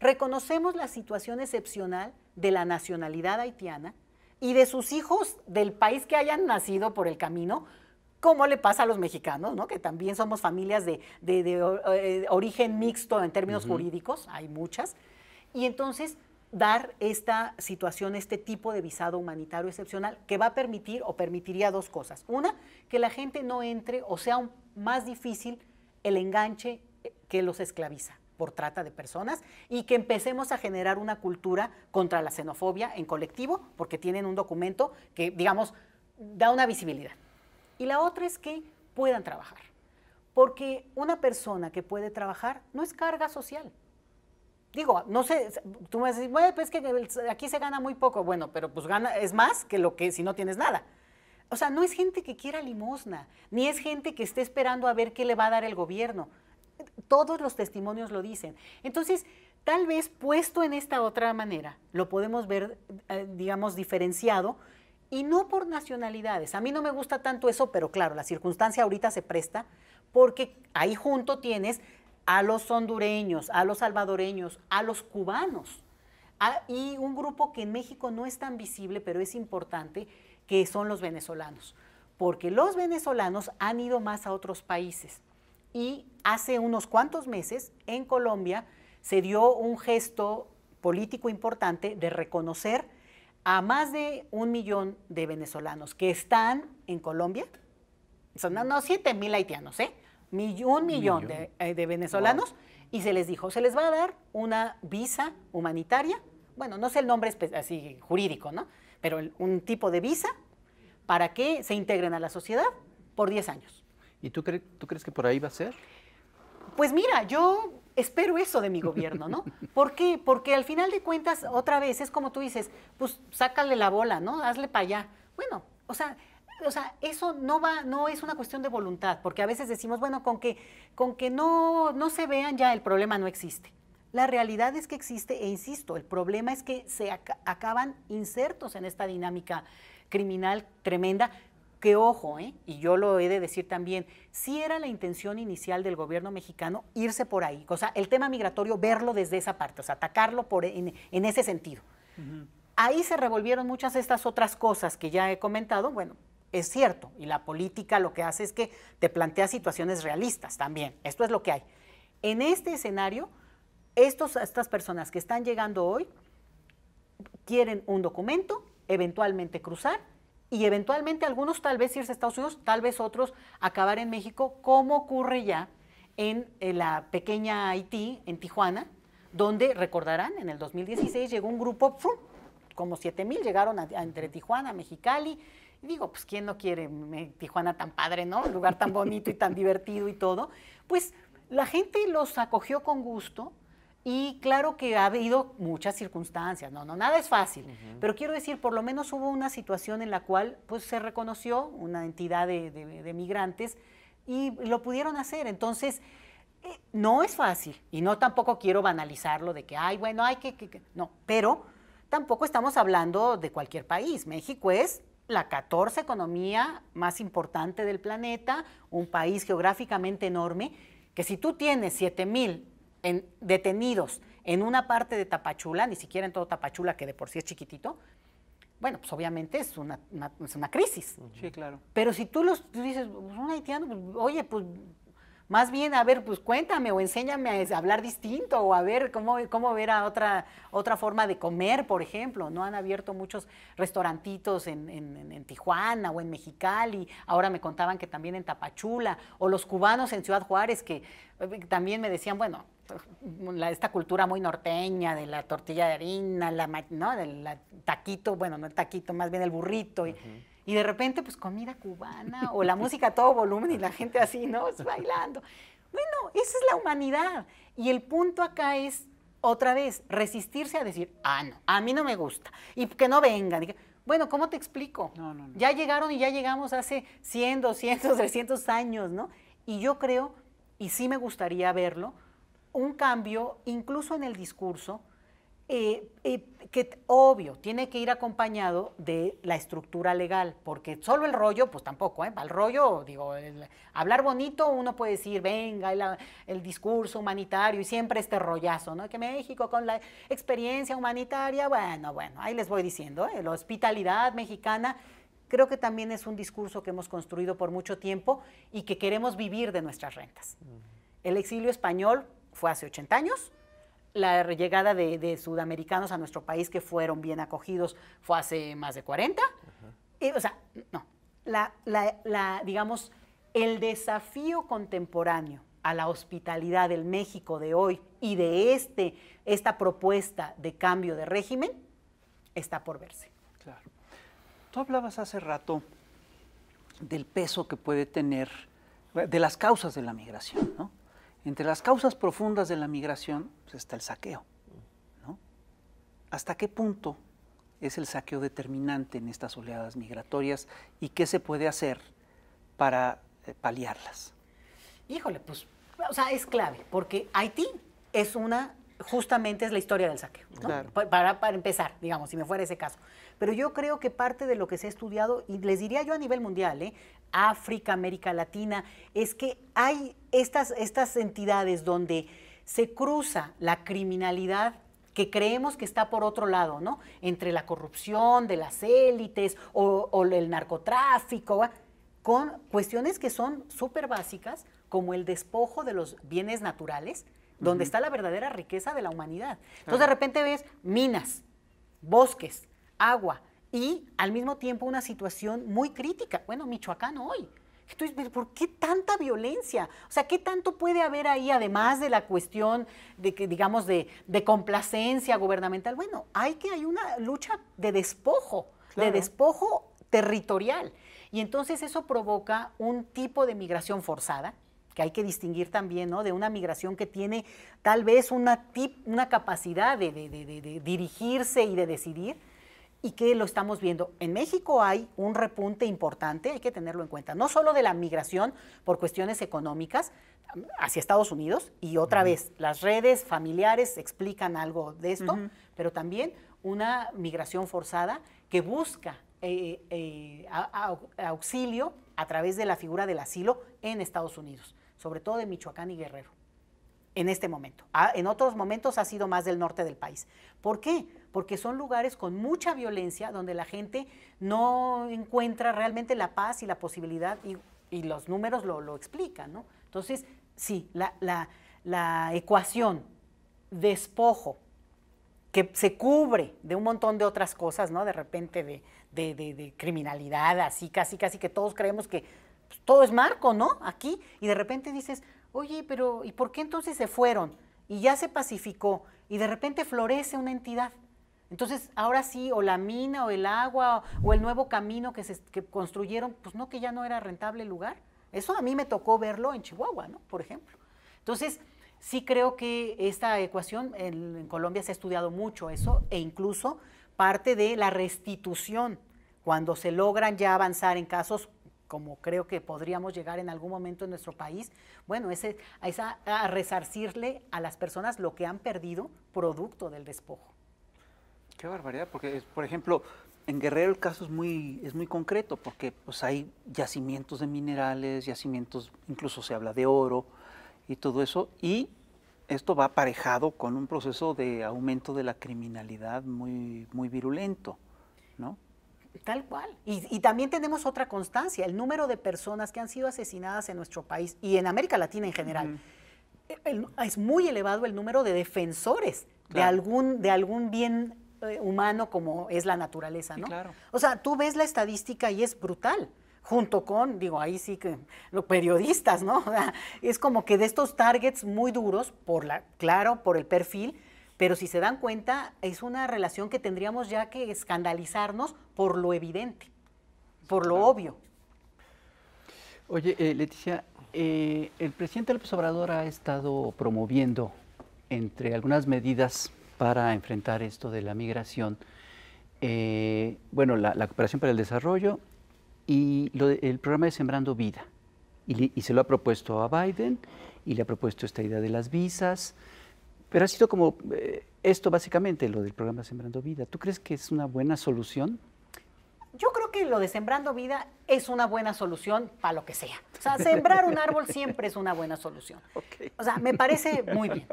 reconocemos la situación excepcional de la nacionalidad haitiana y de sus hijos del país que hayan nacido por el camino, como le pasa a los mexicanos, ¿no? que también somos familias de, eh, origen mixto en términos jurídicos, hay muchas. Y entonces dar esta situación, este tipo de visado humanitario excepcional, que va a permitir o permitiría dos cosas. Una, que la gente no entre o sea más difícil el enganche eh, que los esclaviza por trata de personas y que empecemos a generar una cultura contra la xenofobia en colectivo, porque tienen un documento que, digamos, da una visibilidad. Y la otra es que puedan trabajar, porque una persona que puede trabajar no es carga social, digo, no sé, tú me vas a decir, bueno, pues que aquí se gana muy poco. Bueno, pero pues gana, es más que lo que si no tienes nada. O sea, no es gente que quiera limosna, ni es gente que esté esperando a ver qué le va a dar el gobierno. Todos los testimonios lo dicen. Entonces, tal vez puesto en esta otra manera, lo podemos ver, eh, digamos, diferenciado y no por nacionalidades. A mí no me gusta tanto eso, pero claro, la circunstancia ahorita se presta porque ahí junto tienes a los hondureños, a los salvadoreños, a los cubanos. y un grupo que en México no es tan visible, pero es importante, que son los venezolanos. Porque los venezolanos han ido más a otros países. Y hace unos cuantos meses, en Colombia, se dio un gesto político importante de reconocer a más de un millón de venezolanos que están en Colombia. Son no, mil haitianos, ¿eh? un millón, De, eh, venezolanos y se les dijo, se les va a dar una visa humanitaria, bueno, no sé el nombre así jurídico, ¿no? Pero un tipo de visa para que se integren a la sociedad por 10 años. ¿Y tú, tú crees que por ahí va a ser? Pues mira, yo espero eso de mi gobierno, ¿no? ¿Por qué? Porque al final de cuentas, otra vez, es como tú dices, pues sácale la bola, ¿no? Hazle para allá. Bueno, o sea, o sea, eso no va, no es una cuestión de voluntad, porque a veces decimos, bueno, con que, con que no, se vean ya el problema no existe. La realidad es que existe, e insisto, el problema es que se acaban insertos en esta dinámica criminal tremenda, que ojo, ¿eh? y yo lo he de decir también, si era la intención inicial del gobierno mexicano irse por ahí, o sea, el tema migratorio verlo desde esa parte, o sea, atacarlo por, en, ese sentido. Ahí se revolvieron muchas de estas otras cosas que ya he comentado, bueno, es cierto, y la política lo que hace es que te plantea situaciones realistas también, esto es lo que hay. En este escenario, estos, estas personas que están llegando hoy quieren un documento, eventualmente cruzar y eventualmente algunos tal vez irse a Estados Unidos, tal vez otros acabar en México, como ocurre ya en, eh, la pequeña Haití, en Tijuana, donde recordarán, en el 2016 llegó un grupo, como 7 mil, llegaron entre Tijuana, Mexicali, digo, pues ¿quién no quiere Tijuana tan padre, ¿no? Un lugar tan bonito y tan divertido y todo. Pues la gente los acogió con gusto. Y claro que ha habido muchas circunstancias, no, no, nada es fácil, pero quiero decir, por lo menos hubo una situación en la cual pues, se reconoció una entidad de, migrantes y lo pudieron hacer. Entonces, eh, no es fácil y no tampoco quiero banalizarlo de que, ay, bueno, hay que, no, pero tampoco estamos hablando de cualquier país. México es la 14 economía más importante del planeta, un país geográficamente enorme, que si tú tienes 7 mil detenidos en una parte de Tapachula, ni siquiera en todo Tapachula, que de por sí es chiquitito, bueno, pues obviamente es una, crisis. Sí, claro. Pero si tú los dices, pues, un haitiano, pues, oye, pues más bien, a ver, pues cuéntame o enséñame a hablar distinto o a ver cómo, cómo ver a otra, otra forma de comer, por ejemplo. No han abierto muchos restaurantitos en, en, Tijuana o en Mexicali. Ahora me contaban que también en Tapachula o los cubanos en Ciudad Juárez que eh, también me decían, bueno, esta cultura muy norteña de la tortilla de harina, la, ¿no? del taquito, bueno, no el taquito, más bien el burrito. y, y de repente, pues comida cubana o la música a todo volumen y la gente así, ¿no? Es pues, Bailando. Bueno, esa es la humanidad. Y el punto acá es, otra vez, resistirse a decir, ah, no, a mí no me gusta. Y que no vengan. Bueno, ¿cómo te explico? Ya llegaron y ya llegamos hace 100, 200, 300 años, ¿no? Y yo creo, y sí me gustaría verlo, un cambio incluso en el discurso, eh, eh, que obvio, tiene que ir acompañado de la estructura legal, porque solo el rollo, pues tampoco, ¿eh? el rollo, digo, hablar bonito, uno puede decir, venga, el, discurso humanitario, y siempre este rollazo, ¿no? Que México con la experiencia humanitaria, bueno, bueno, ahí les voy diciendo, ¿eh? la hospitalidad mexicana. Creo que también es un discurso que hemos construido por mucho tiempo y que queremos vivir de nuestras rentas. El exilio español fue hace 80 años, la llegada de, sudamericanos a nuestro país que fueron bien acogidos fue hace más de 40. Eh, o sea, no. La, la, la, digamos, el desafío contemporáneo a la hospitalidad del México de hoy y de este, esta propuesta de cambio de régimen está por verse. Claro. Tú hablabas hace rato del peso que puede tener, de las causas de la migración, ¿no? Entre las causas profundas de la migración pues, está el saqueo. ¿no? ¿Hasta qué punto es el saqueo determinante en estas oleadas migratorias y qué se puede hacer para eh, paliarlas? Híjole, pues, o sea, es clave, porque Haití es una, justamente es la historia del saqueo, ¿no? para, para empezar, digamos, si me fuera ese caso. Pero yo creo que parte de lo que se ha estudiado, y les diría yo a nivel mundial, ¿eh? África, América Latina, es que hay estas, estas entidades donde se cruza la criminalidad que creemos que está por otro lado, ¿no? Entre la corrupción de las élites o, el narcotráfico, con cuestiones que son súper básicas, como el despojo de los bienes naturales, donde está la verdadera riqueza de la humanidad. Entonces, de repente ves minas, bosques, agua, y al mismo tiempo una situación muy crítica. Bueno, Michoacán hoy. ¿por qué tanta violencia? O sea, ¿qué tanto puede haber ahí, además de la cuestión de que, digamos, de, complacencia gubernamental? Bueno, hay que hay una lucha de despojo, de despojo territorial. Y entonces eso provoca un tipo de migración forzada, que hay que distinguir también, ¿no? De una migración que tiene tal vez una, una capacidad de, de dirigirse y de decidir y que lo estamos viendo. En México hay un repunte importante, hay que tenerlo en cuenta, no solo de la migración por cuestiones económicas hacia Estados Unidos, y otra vez, las redes familiares explican algo de esto, pero también una migración forzada que busca eh, eh, auxilio a través de la figura del asilo en Estados Unidos, sobre todo de Michoacán y Guerrero, en este momento. Ah, en otros momentos ha sido más del norte del país. ¿Por qué? porque son lugares con mucha violencia donde la gente no encuentra realmente la paz y la posibilidad, y, los números lo, explican, ¿no? Entonces, sí, la, la, la ecuación despojo que se cubre de un montón de otras cosas, ¿no? De repente de, criminalidad, así casi, casi que todos creemos que pues, todo es marco, ¿no? Aquí, y de repente dices, oye, pero ¿y por qué entonces se fueron? Y ya se pacificó, y de repente florece una entidad. Entonces, ahora sí, o la mina, o el agua, o, el nuevo camino que, se, construyeron, pues no, que ya no era rentable el lugar. Eso a mí me tocó verlo en Chihuahua, ¿no? Por ejemplo. Entonces, sí creo que esta ecuación en, Colombia se ha estudiado mucho eso, e incluso parte de la restitución, cuando se logran ya avanzar en casos como creo que podríamos llegar en algún momento en nuestro país, bueno, ese, a, esa, a resarcirle a las personas lo que han perdido producto del despojo. Qué barbaridad, porque, por ejemplo, en Guerrero el caso es muy, es muy concreto, porque pues, hay yacimientos de minerales, yacimientos, incluso se habla de oro y todo eso, y esto va aparejado con un proceso de aumento de la criminalidad muy, muy virulento, ¿no? Tal cual. Y, también tenemos otra constancia, el número de personas que han sido asesinadas en nuestro país y en América Latina en general. es muy elevado el número de defensores de, algún, de algún bien eh, humano como es la naturaleza, ¿no? claro. O sea, tú ves la estadística y es brutal junto con, digo, ahí sí que los periodistas, ¿no? es como que de estos targets muy duros, por la, claro, por el perfil, pero si se dan cuenta, es una relación que tendríamos ya que escandalizarnos por lo evidente, por lo obvio. Oye, eh, Leticia, eh, el presidente López Obrador ha estado promoviendo, entre algunas medidas para enfrentar esto de la migración. Eh, bueno, la, cooperación para el desarrollo y el programa de Sembrando Vida. Y, se lo ha propuesto a Biden y le ha propuesto esta idea de las visas. Pero ha sido como eh, esto básicamente, lo del programa Sembrando Vida. ¿Tú crees que es una buena solución? yo creo que lo de sembrando vida es una buena solución para lo que sea. O sea, sembrar un árbol siempre es una buena solución. O sea, me parece muy bien.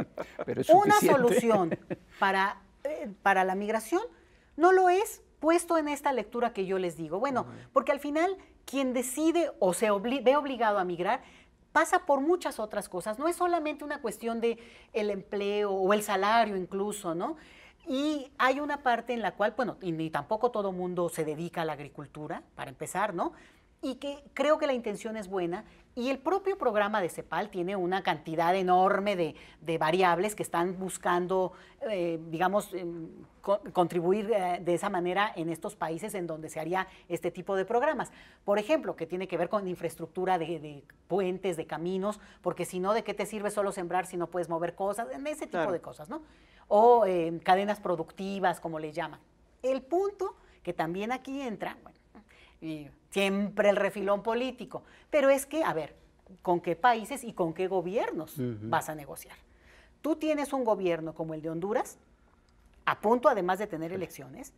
Pero una solución para, eh, para la migración no lo es puesto en esta lectura que yo les digo. Bueno, porque al final quien decide o se ve obligado a migrar pasa por muchas otras cosas. No es solamente una cuestión de el empleo o el salario incluso, ¿no? Y hay una parte en la cual, bueno, y ni tampoco todo el mundo se dedica a la agricultura, para empezar, ¿no? Y que creo que la intención es buena. Y el propio programa de CEPAL tiene una cantidad enorme de, variables que están buscando, eh, digamos, em, contribuir eh, de esa manera en estos países en donde se haría este tipo de programas. Por ejemplo, que tiene que ver con infraestructura de, puentes, de caminos, porque si no, ¿de qué te sirve solo sembrar si no puedes mover cosas? Ese tipo de cosas, ¿no? o em, cadenas productivas, como le llaman. El punto que también aquí entra, siempre el refilón político, pero es que, a ver, ¿con qué países y con qué gobiernos vas a negociar? Tú tienes un gobierno como el de Honduras, a punto además de tener elecciones,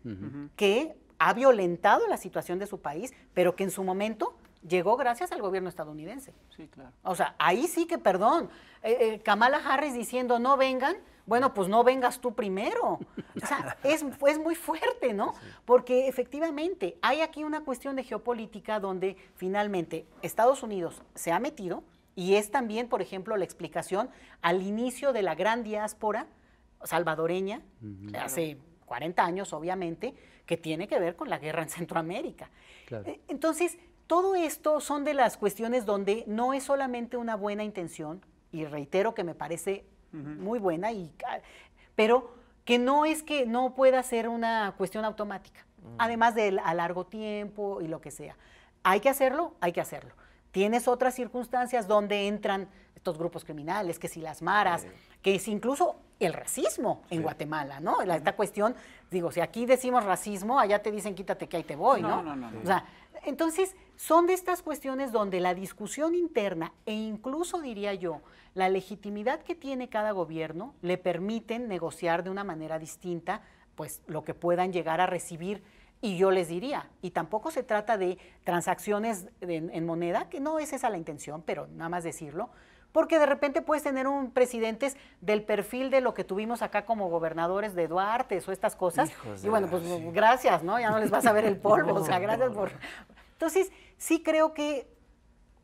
que ha violentado la situación de su país, pero que en su momento llegó gracias al gobierno estadounidense. Sí, claro. O sea, ahí sí que, perdón, eh, eh, Kamala Harris diciendo no vengan, bueno, pues no vengas tú primero. O sea, es, es muy fuerte, ¿no? Porque efectivamente hay aquí una cuestión de geopolítica donde finalmente Estados Unidos se ha metido y es también, por ejemplo, la explicación al inicio de la gran diáspora salvadoreña, hace 40 años obviamente, que tiene que ver con la guerra en Centroamérica. E, entonces, todo esto son de las cuestiones donde no es solamente una buena intención, y reitero que me parece muy buena, y, pero que no es que no pueda ser una cuestión automática, mm. además del a largo tiempo y lo que sea. Hay que hacerlo, hay que hacerlo. Tienes otras circunstancias donde entran estos grupos criminales, que si las maras, que es incluso el racismo en Guatemala, ¿no? La, esta cuestión, digo, si aquí decimos racismo, allá te dicen quítate que ahí te voy, ¿no? No, no, no. O sea, entonces, son de estas cuestiones donde la discusión interna e incluso, diría yo, la legitimidad que tiene cada gobierno le permiten negociar de una manera distinta, pues lo que puedan llegar a recibir. Y yo les diría, y tampoco se trata de transacciones en, moneda, que no es esa la intención, pero nada más decirlo, porque de repente puedes tener un presidente del perfil de lo que tuvimos acá como gobernadores de Duarte o estas cosas. y bueno, pues gracias, ¿no? Ya no les vas a ver el polvo, o sea, gracias por entonces, sí creo que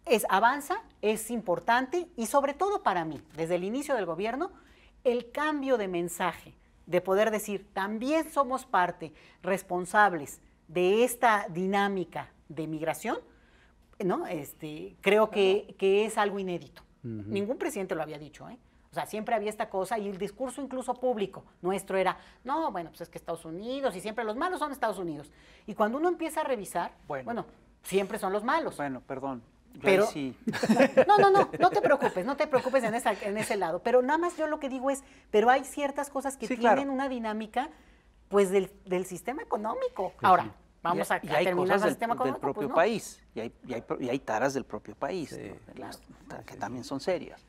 es avanza, es importante y sobre todo para mí, desde el inicio del gobierno, el cambio de mensaje, de poder decir, también somos parte responsables de esta dinámica de migración, ¿no? Este, creo que, es algo inédito. Ningún presidente lo había dicho, ¿eh? O sea, siempre había esta cosa y el discurso incluso público nuestro era, no, bueno, pues es que Estados Unidos y siempre los malos son Estados Unidos. Y cuando uno empieza a revisar, bueno siempre son los malos. Bueno, perdón. Pero, sí. No, no, no, no te preocupes, no te preocupes en, ese lado. Pero nada más yo lo que digo es, pero hay ciertas cosas que tienen una dinámica, pues, del, sistema económico. Ahora, vamos a, terminar con el sistema económico. propio pues, y hay, y, hay, y hay, taras del propio país, que también son serias.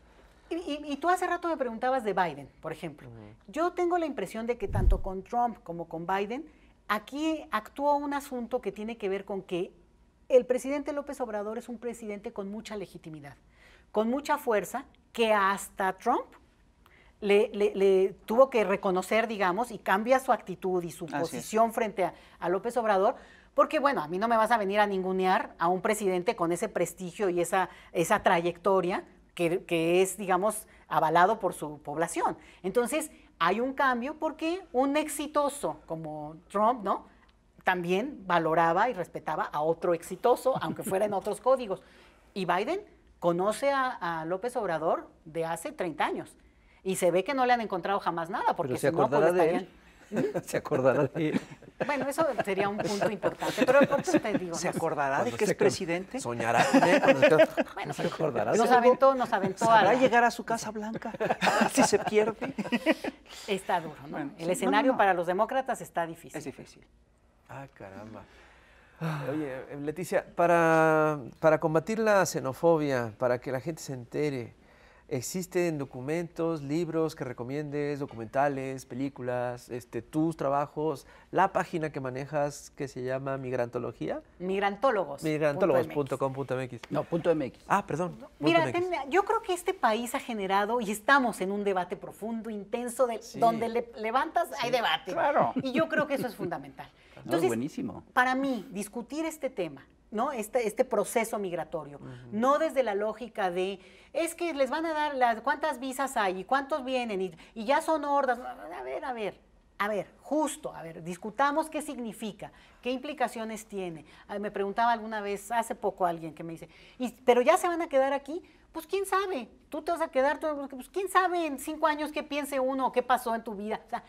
Y, tú hace rato me preguntabas de Biden, por ejemplo. Yo tengo la impresión de que tanto con Trump como con Biden, aquí actuó un asunto que tiene que ver con que el presidente López Obrador es un presidente con mucha legitimidad, con mucha fuerza, que hasta Trump le, tuvo que reconocer, digamos, y cambia su actitud y su posición frente a, López Obrador, porque bueno, a mí no me vas a venir a ningunear a un presidente con ese prestigio y esa, trayectoria que, es, digamos, avalado por su población. Entonces, hay un cambio porque un exitoso como Trump, ¿no? también valoraba y respetaba a otro exitoso, aunque fuera en otros códigos. Y Biden conoce a, López Obrador de hace 30 años y se ve que no le han encontrado jamás nada, porque se si no, pues de él. ¿Mm? Se acordará de él. Bueno, eso sería un punto importante, pero ¿Se acordará de que es presidente? Soñará. Bueno, se acordará. Nos aventó, nos aventó a llegar a su Casa Blanca si se pierde? Está duro, ¿no? El escenario para los demócratas está difícil. Es difícil. Ah, caramba. Oye, eh, Leticia, para, combatir la xenofobia, para que la gente se entere, ¿existen documentos, libros que recomiendes, documentales, películas, este, tus trabajos, la página que manejas que se llama Migrantología? Migrantólogos. Migrantólogos.com.mx. No, punto .mx. Ah, perdón. mira, yo creo que este país ha generado y estamos en un debate profundo, intenso, donde levantas, hay debate. Claro. Y yo creo que eso es fundamental. Ah, Entonces, buenísimo. Para mí, discutir este tema, ¿no? Este, este proceso migratorio, no desde la lógica de es que les van a dar las cuántas visas hay y cuántos vienen y, ya son hordas. A ver, a ver, a ver, justo, a ver, discutamos qué significa, qué implicaciones tiene. Ah, me preguntaba alguna vez, hace poco alguien que me dice, pero ya se van a quedar aquí, pues quién sabe, tú te vas a quedar, pues quién sabe en cinco años qué piense uno, qué pasó en tu vida. O sea,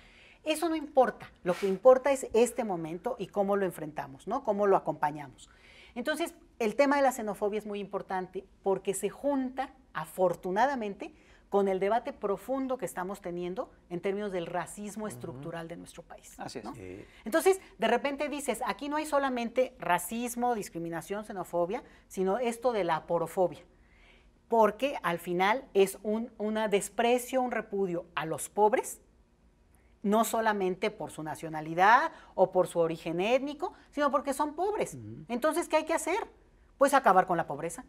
eso no importa, lo que importa es este momento y cómo lo enfrentamos, ¿no? Cómo lo acompañamos. Entonces, el tema de la xenofobia es muy importante porque se junta, afortunadamente, con el debate profundo que estamos teniendo en términos del racismo estructural de nuestro país. Así es. Eh. Entonces, de repente dices, aquí no hay solamente racismo, discriminación, xenofobia, sino esto de la porofobia, porque al final es un una desprecio, un repudio a los pobres no solamente por su nacionalidad o por su origen étnico, sino porque son pobres. Entonces, ¿qué hay que hacer? Pues acabar con la pobreza.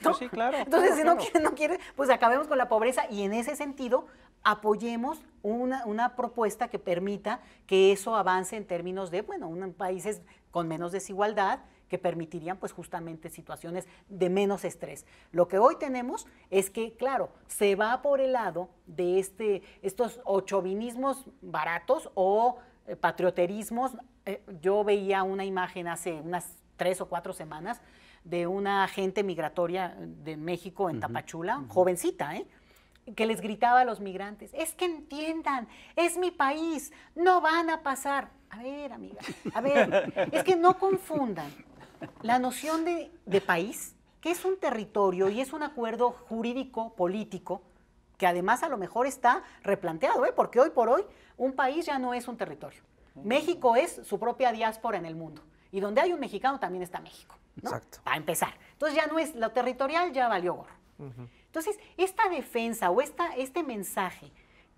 Pues sí, claro. Entonces, si no quieren, no pues acabemos con la pobreza y en ese sentido apoyemos una, propuesta que permita que eso avance en términos de, bueno, un, países con menos desigualdad que permitirían pues justamente situaciones de menos estrés. Lo que hoy tenemos es que, claro, se va por el lado de este, estos ochovinismos baratos o eh, patrioterismos. Eh, yo veía una imagen hace unas tres o cuatro semanas de una agente migratoria de México en Tapachula, jovencita, ¿eh? que les gritaba a los migrantes, es que entiendan, es mi país, no van a pasar. A ver, amiga, a ver, es que no confundan la noción de, país, que es un territorio y es un acuerdo jurídico, político, que además a lo mejor está replanteado, ¿eh? porque hoy por hoy un país ya no es un territorio. México es su propia diáspora en el mundo. Y donde hay un mexicano también está México. ¿no? Exacto. Para empezar. Entonces ya no es, lo territorial ya valió gorro. Entonces, esta defensa o esta, este mensaje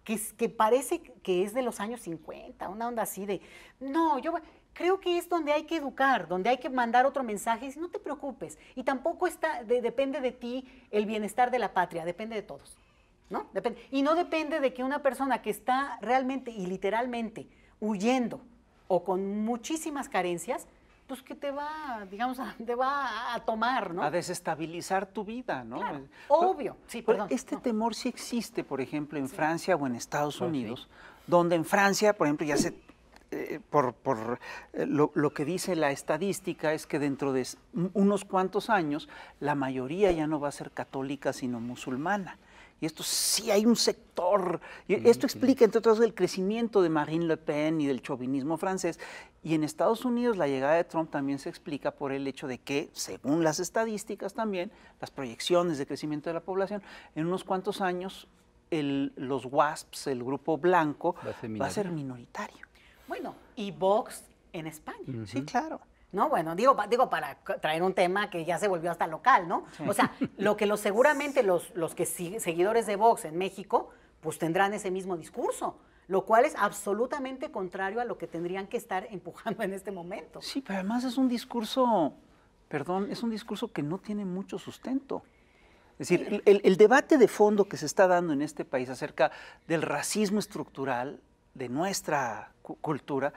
que, que, parece que es de los años 50, una onda así de, no, yo, creo que es donde hay que educar, donde hay que mandar otro mensaje, no te preocupes. Y tampoco está, depende de ti el bienestar de la patria, depende de todos. ¿no? Depende. Y no depende de que una persona que está realmente y literalmente huyendo o con muchísimas carencias, pues que te va, digamos, te va a tomar, ¿no? A desestabilizar tu vida, ¿no? Eh, obvio. este temor sí existe, por ejemplo, en Francia o en Estados pues Unidos, donde en Francia, por ejemplo, ya se eh, por, eh, lo, que dice la estadística es que dentro de unos cuantos años la mayoría ya no va a ser católica sino musulmana. Y esto sí hay un sector. Y esto explica, entre otras, el crecimiento de Marine Le Pen y del chauvinismo francés. Y en Estados Unidos la llegada de Trump también se explica por el hecho de que, según las estadísticas también, las proyecciones de crecimiento de la población, en unos cuantos años los WASPs, el grupo blanco, va a ser minoritario. Bueno, y Vox en España. Sí, claro. No, bueno, digo, digo para traer un tema que ya se volvió hasta local, ¿no? O sea, lo que seguramente los, los que seguidores de Vox en México, pues tendrán ese mismo discurso, lo cual es absolutamente contrario a lo que tendrían que estar empujando en este momento. Sí, pero además es un discurso, perdón, es un discurso que no tiene mucho sustento. Es decir, el debate de fondo que se está dando en este país acerca del racismo estructural de nuestra cultura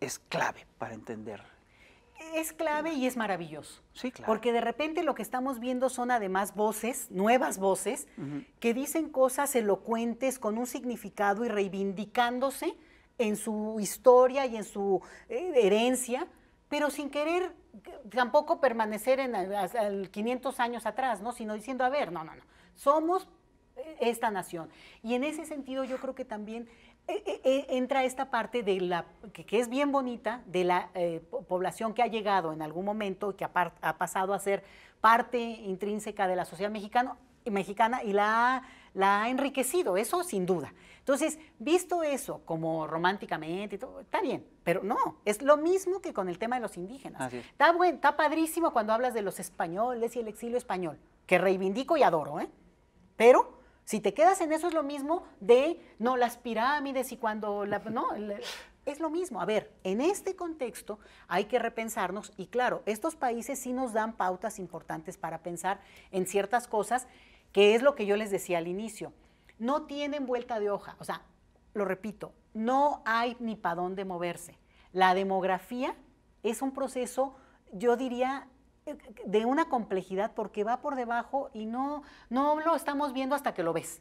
es clave para entender. Es clave y es maravilloso. Sí, claro. Porque de repente lo que estamos viendo son además voces, nuevas voces, que dicen cosas elocuentes con un significado y reivindicándose en su historia y en su eh, herencia, pero sin querer tampoco permanecer en 500 años atrás, ¿no? Sino diciendo, a ver, no, no, no, somos eh, esta nación. Y en ese sentido yo creo que también e, e, e, entra esta parte de la que, es bien bonita de la eh, población que ha llegado en algún momento y que ha, pasado a ser parte intrínseca de la sociedad mexicana, y la, ha enriquecido, eso sin duda. Entonces, visto eso como románticamente, todo, está bien, pero no, es lo mismo que con el tema de los indígenas. Está, buen, está padrísimo cuando hablas de los españoles y el exilio español, que reivindico y adoro, ¿eh? pero si te quedas en eso es lo mismo de, no, las pirámides y cuando, no, es lo mismo. A ver, en este contexto hay que repensarnos y claro, estos países sí nos dan pautas importantes para pensar en ciertas cosas, que es lo que yo les decía al inicio. No tienen vuelta de hoja, o sea, lo repito, no hay ni para dónde moverse. La demografía es un proceso, yo diría, eh, de una complejidad porque va por debajo y no, no lo estamos viendo hasta que lo ves.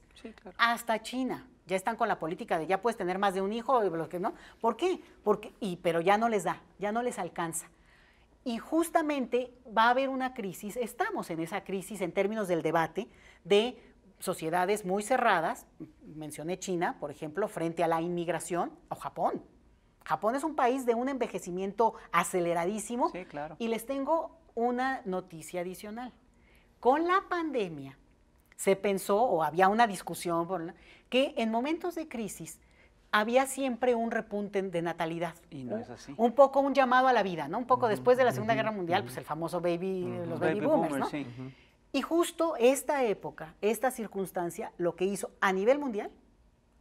Hasta China. Ya están con la política de ya puedes tener más de un hijo, y lo que no. ¿Por qué? Porque, y, pero ya no les da, ya no les alcanza. Y justamente va a haber una crisis, estamos en esa crisis en términos del debate de sociedades muy cerradas, mencioné China, por ejemplo, frente a la inmigración, o Japón. Japón es un país de un envejecimiento aceleradísimo. Sí, claro. Y les tengo una noticia adicional. Con la pandemia se pensó, o había una discusión, que en momentos de crisis había siempre un repunte de natalidad. Y no es así. Un poco un llamado a la vida, ¿no? Un poco después de la Segunda Guerra Mundial, pues el famoso baby, los baby, boomers, ¿no? Y justo esta época, esta circunstancia, lo que hizo a nivel mundial,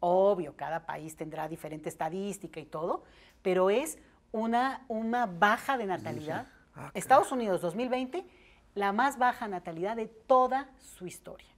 obvio, cada país tendrá diferente estadística y todo, pero es una, una baja de natalidad Ah, Estados Unidos 2020, la más baja natalidad de toda su historia.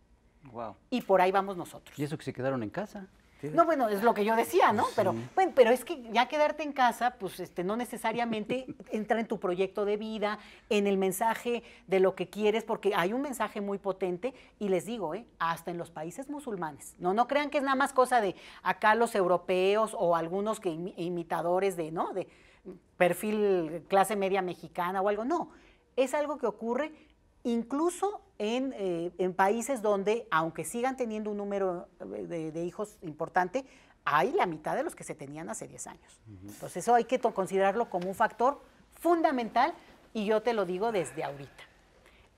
Wow. Y por ahí vamos nosotros. Y eso que se quedaron en casa. No, bueno, es lo que yo decía, ¿no? Pero, bueno, pero es que ya quedarte en casa, pues este, no necesariamente entra en tu proyecto de vida, en el mensaje de lo que quieres, porque hay un mensaje muy potente, y les digo, ¿eh? hasta en los países musulmanes. No, no crean que es nada más cosa de acá los europeos o algunos que imitadores de, ¿no? De, perfil clase media mexicana o algo, no, es algo que ocurre incluso en, eh, países donde, aunque sigan teniendo un número eh, de, hijos importante, hay la mitad de los que se tenían hace 10 años. Entonces eso hay que considerarlo como un factor fundamental y yo te lo digo desde ahorita.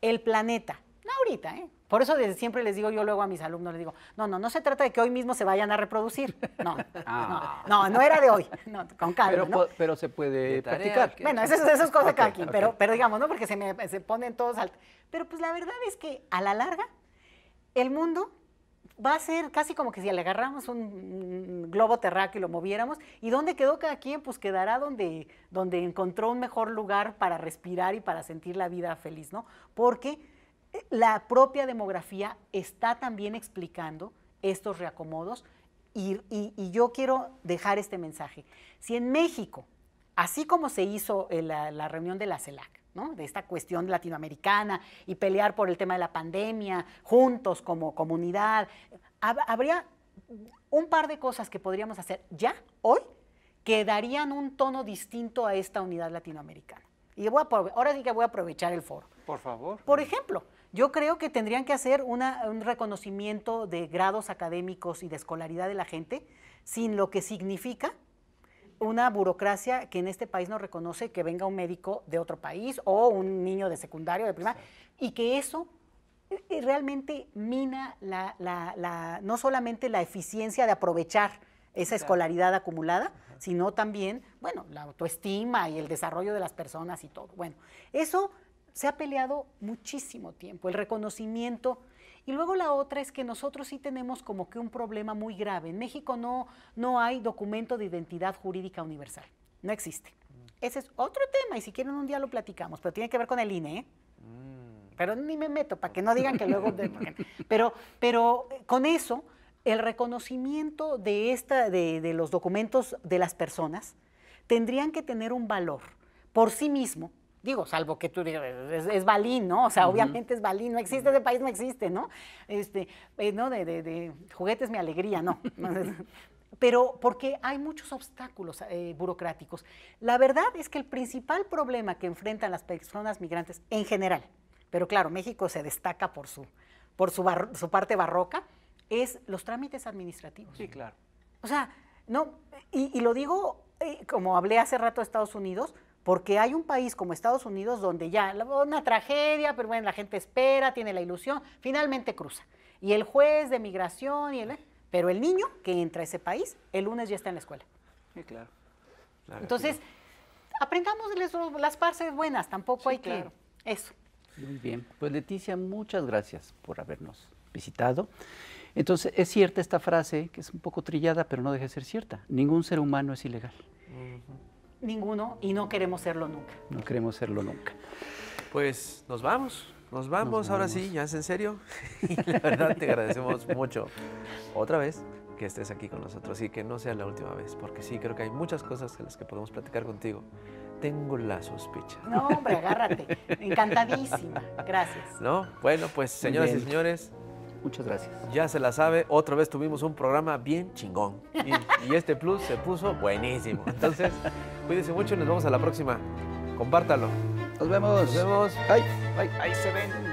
El planeta, no ahorita, ¿eh? Por eso desde siempre les digo yo luego a mis alumnos, les digo, no, no, no se trata de que hoy mismo se vayan a reproducir. No, no, no, no, era de hoy. No, con calma, pero, ¿no? pero se puede practicar. Bueno, eso, eso es cosa de pero, pero digamos, ¿no? Porque se, me, se ponen todos al... Pero pues la verdad es que a la larga, el mundo va a ser casi como que si le agarramos un globo terráqueo y lo moviéramos. ¿Y dónde quedó cada quien? Pues quedará donde, donde encontró un mejor lugar para respirar y para sentir la vida feliz, ¿no? Porque la propia demografía está también explicando estos reacomodos y, yo quiero dejar este mensaje. Si en México, así como se hizo eh, la, reunión de la CELAC, de esta cuestión latinoamericana y pelear por el tema de la pandemia, juntos como comunidad. Habría un par de cosas que podríamos hacer ya, hoy, que darían un tono distinto a esta unidad latinoamericana. Y voy a, ahora sí que voy a aprovechar el foro. Por favor. Por ejemplo, yo creo que tendrían que hacer un reconocimiento de grados académicos y de escolaridad de la gente, sin lo que significa una burocracia que en este país no reconoce que venga un médico de otro país o un niño de secundario, de primaria, y que eso eh, eh, realmente mina la, no solamente la eficiencia de aprovechar esa escolaridad acumulada, sino también, bueno, la autoestima y el desarrollo de las personas y todo. Bueno, eso se ha peleado muchísimo tiempo, el reconocimiento. Y luego la otra es que nosotros sí tenemos como que un problema muy grave. En México no, no hay documento de identidad jurídica universal, no existe. Mm. Ese es otro tema y si quieren un día lo platicamos, pero tiene que ver con el INE. ¿eh? Mm. Pero ni me meto para que no digan que luego... pero, pero eh, con eso, el reconocimiento de, esta, de, de los documentos de las personas tendrían que tener un valor por sí mismo Digo, salvo que tú digas, es, Balín, ¿no? O sea, obviamente es Balín, no existe ese país, no existe, ¿no? Este, eh, no, de, de, de juguetes mi alegría, no. pero porque hay muchos obstáculos eh, burocráticos. La verdad es que el principal problema que enfrentan las personas migrantes en general, pero claro, México se destaca por su, por su, su parte barroca, es los trámites administrativos. Sí, claro. O sea, no, y, lo digo, eh, como hablé hace rato de Estados Unidos, porque hay un país como Estados Unidos donde ya una tragedia, pero bueno, la gente espera, tiene la ilusión, finalmente cruza. Y el juez de migración, y el, pero el niño que entra a ese país, el lunes ya está en la escuela. Sí, claro. Entonces, aprendamos las partes buenas, tampoco hay claro. que... Eso. Muy bien. Pues Leticia, muchas gracias por habernos visitado. Entonces, es cierta esta frase, que es un poco trillada, pero no deja de ser cierta. Ningún ser humano es ilegal. Ajá ninguno y no queremos serlo nunca. No queremos serlo nunca. Pues nos vamos. Nos vamos, ahora sí, ya es en serio. Y la verdad te agradecemos mucho otra vez que estés aquí con nosotros y que no sea la última vez, porque sí, creo que hay muchas cosas en las que podemos platicar contigo. Tengo la sospecha. No, hombre, agárrate. Encantadísima. Gracias. No, bueno, pues señoras y señores, Muchas gracias. Ya se la sabe, otra vez tuvimos un programa bien chingón. Y, este plus se puso buenísimo. Entonces, cuídense mucho y nos vemos a la próxima. Compártalo. Nos vemos. Nos vemos. Ay, Ahí se ven.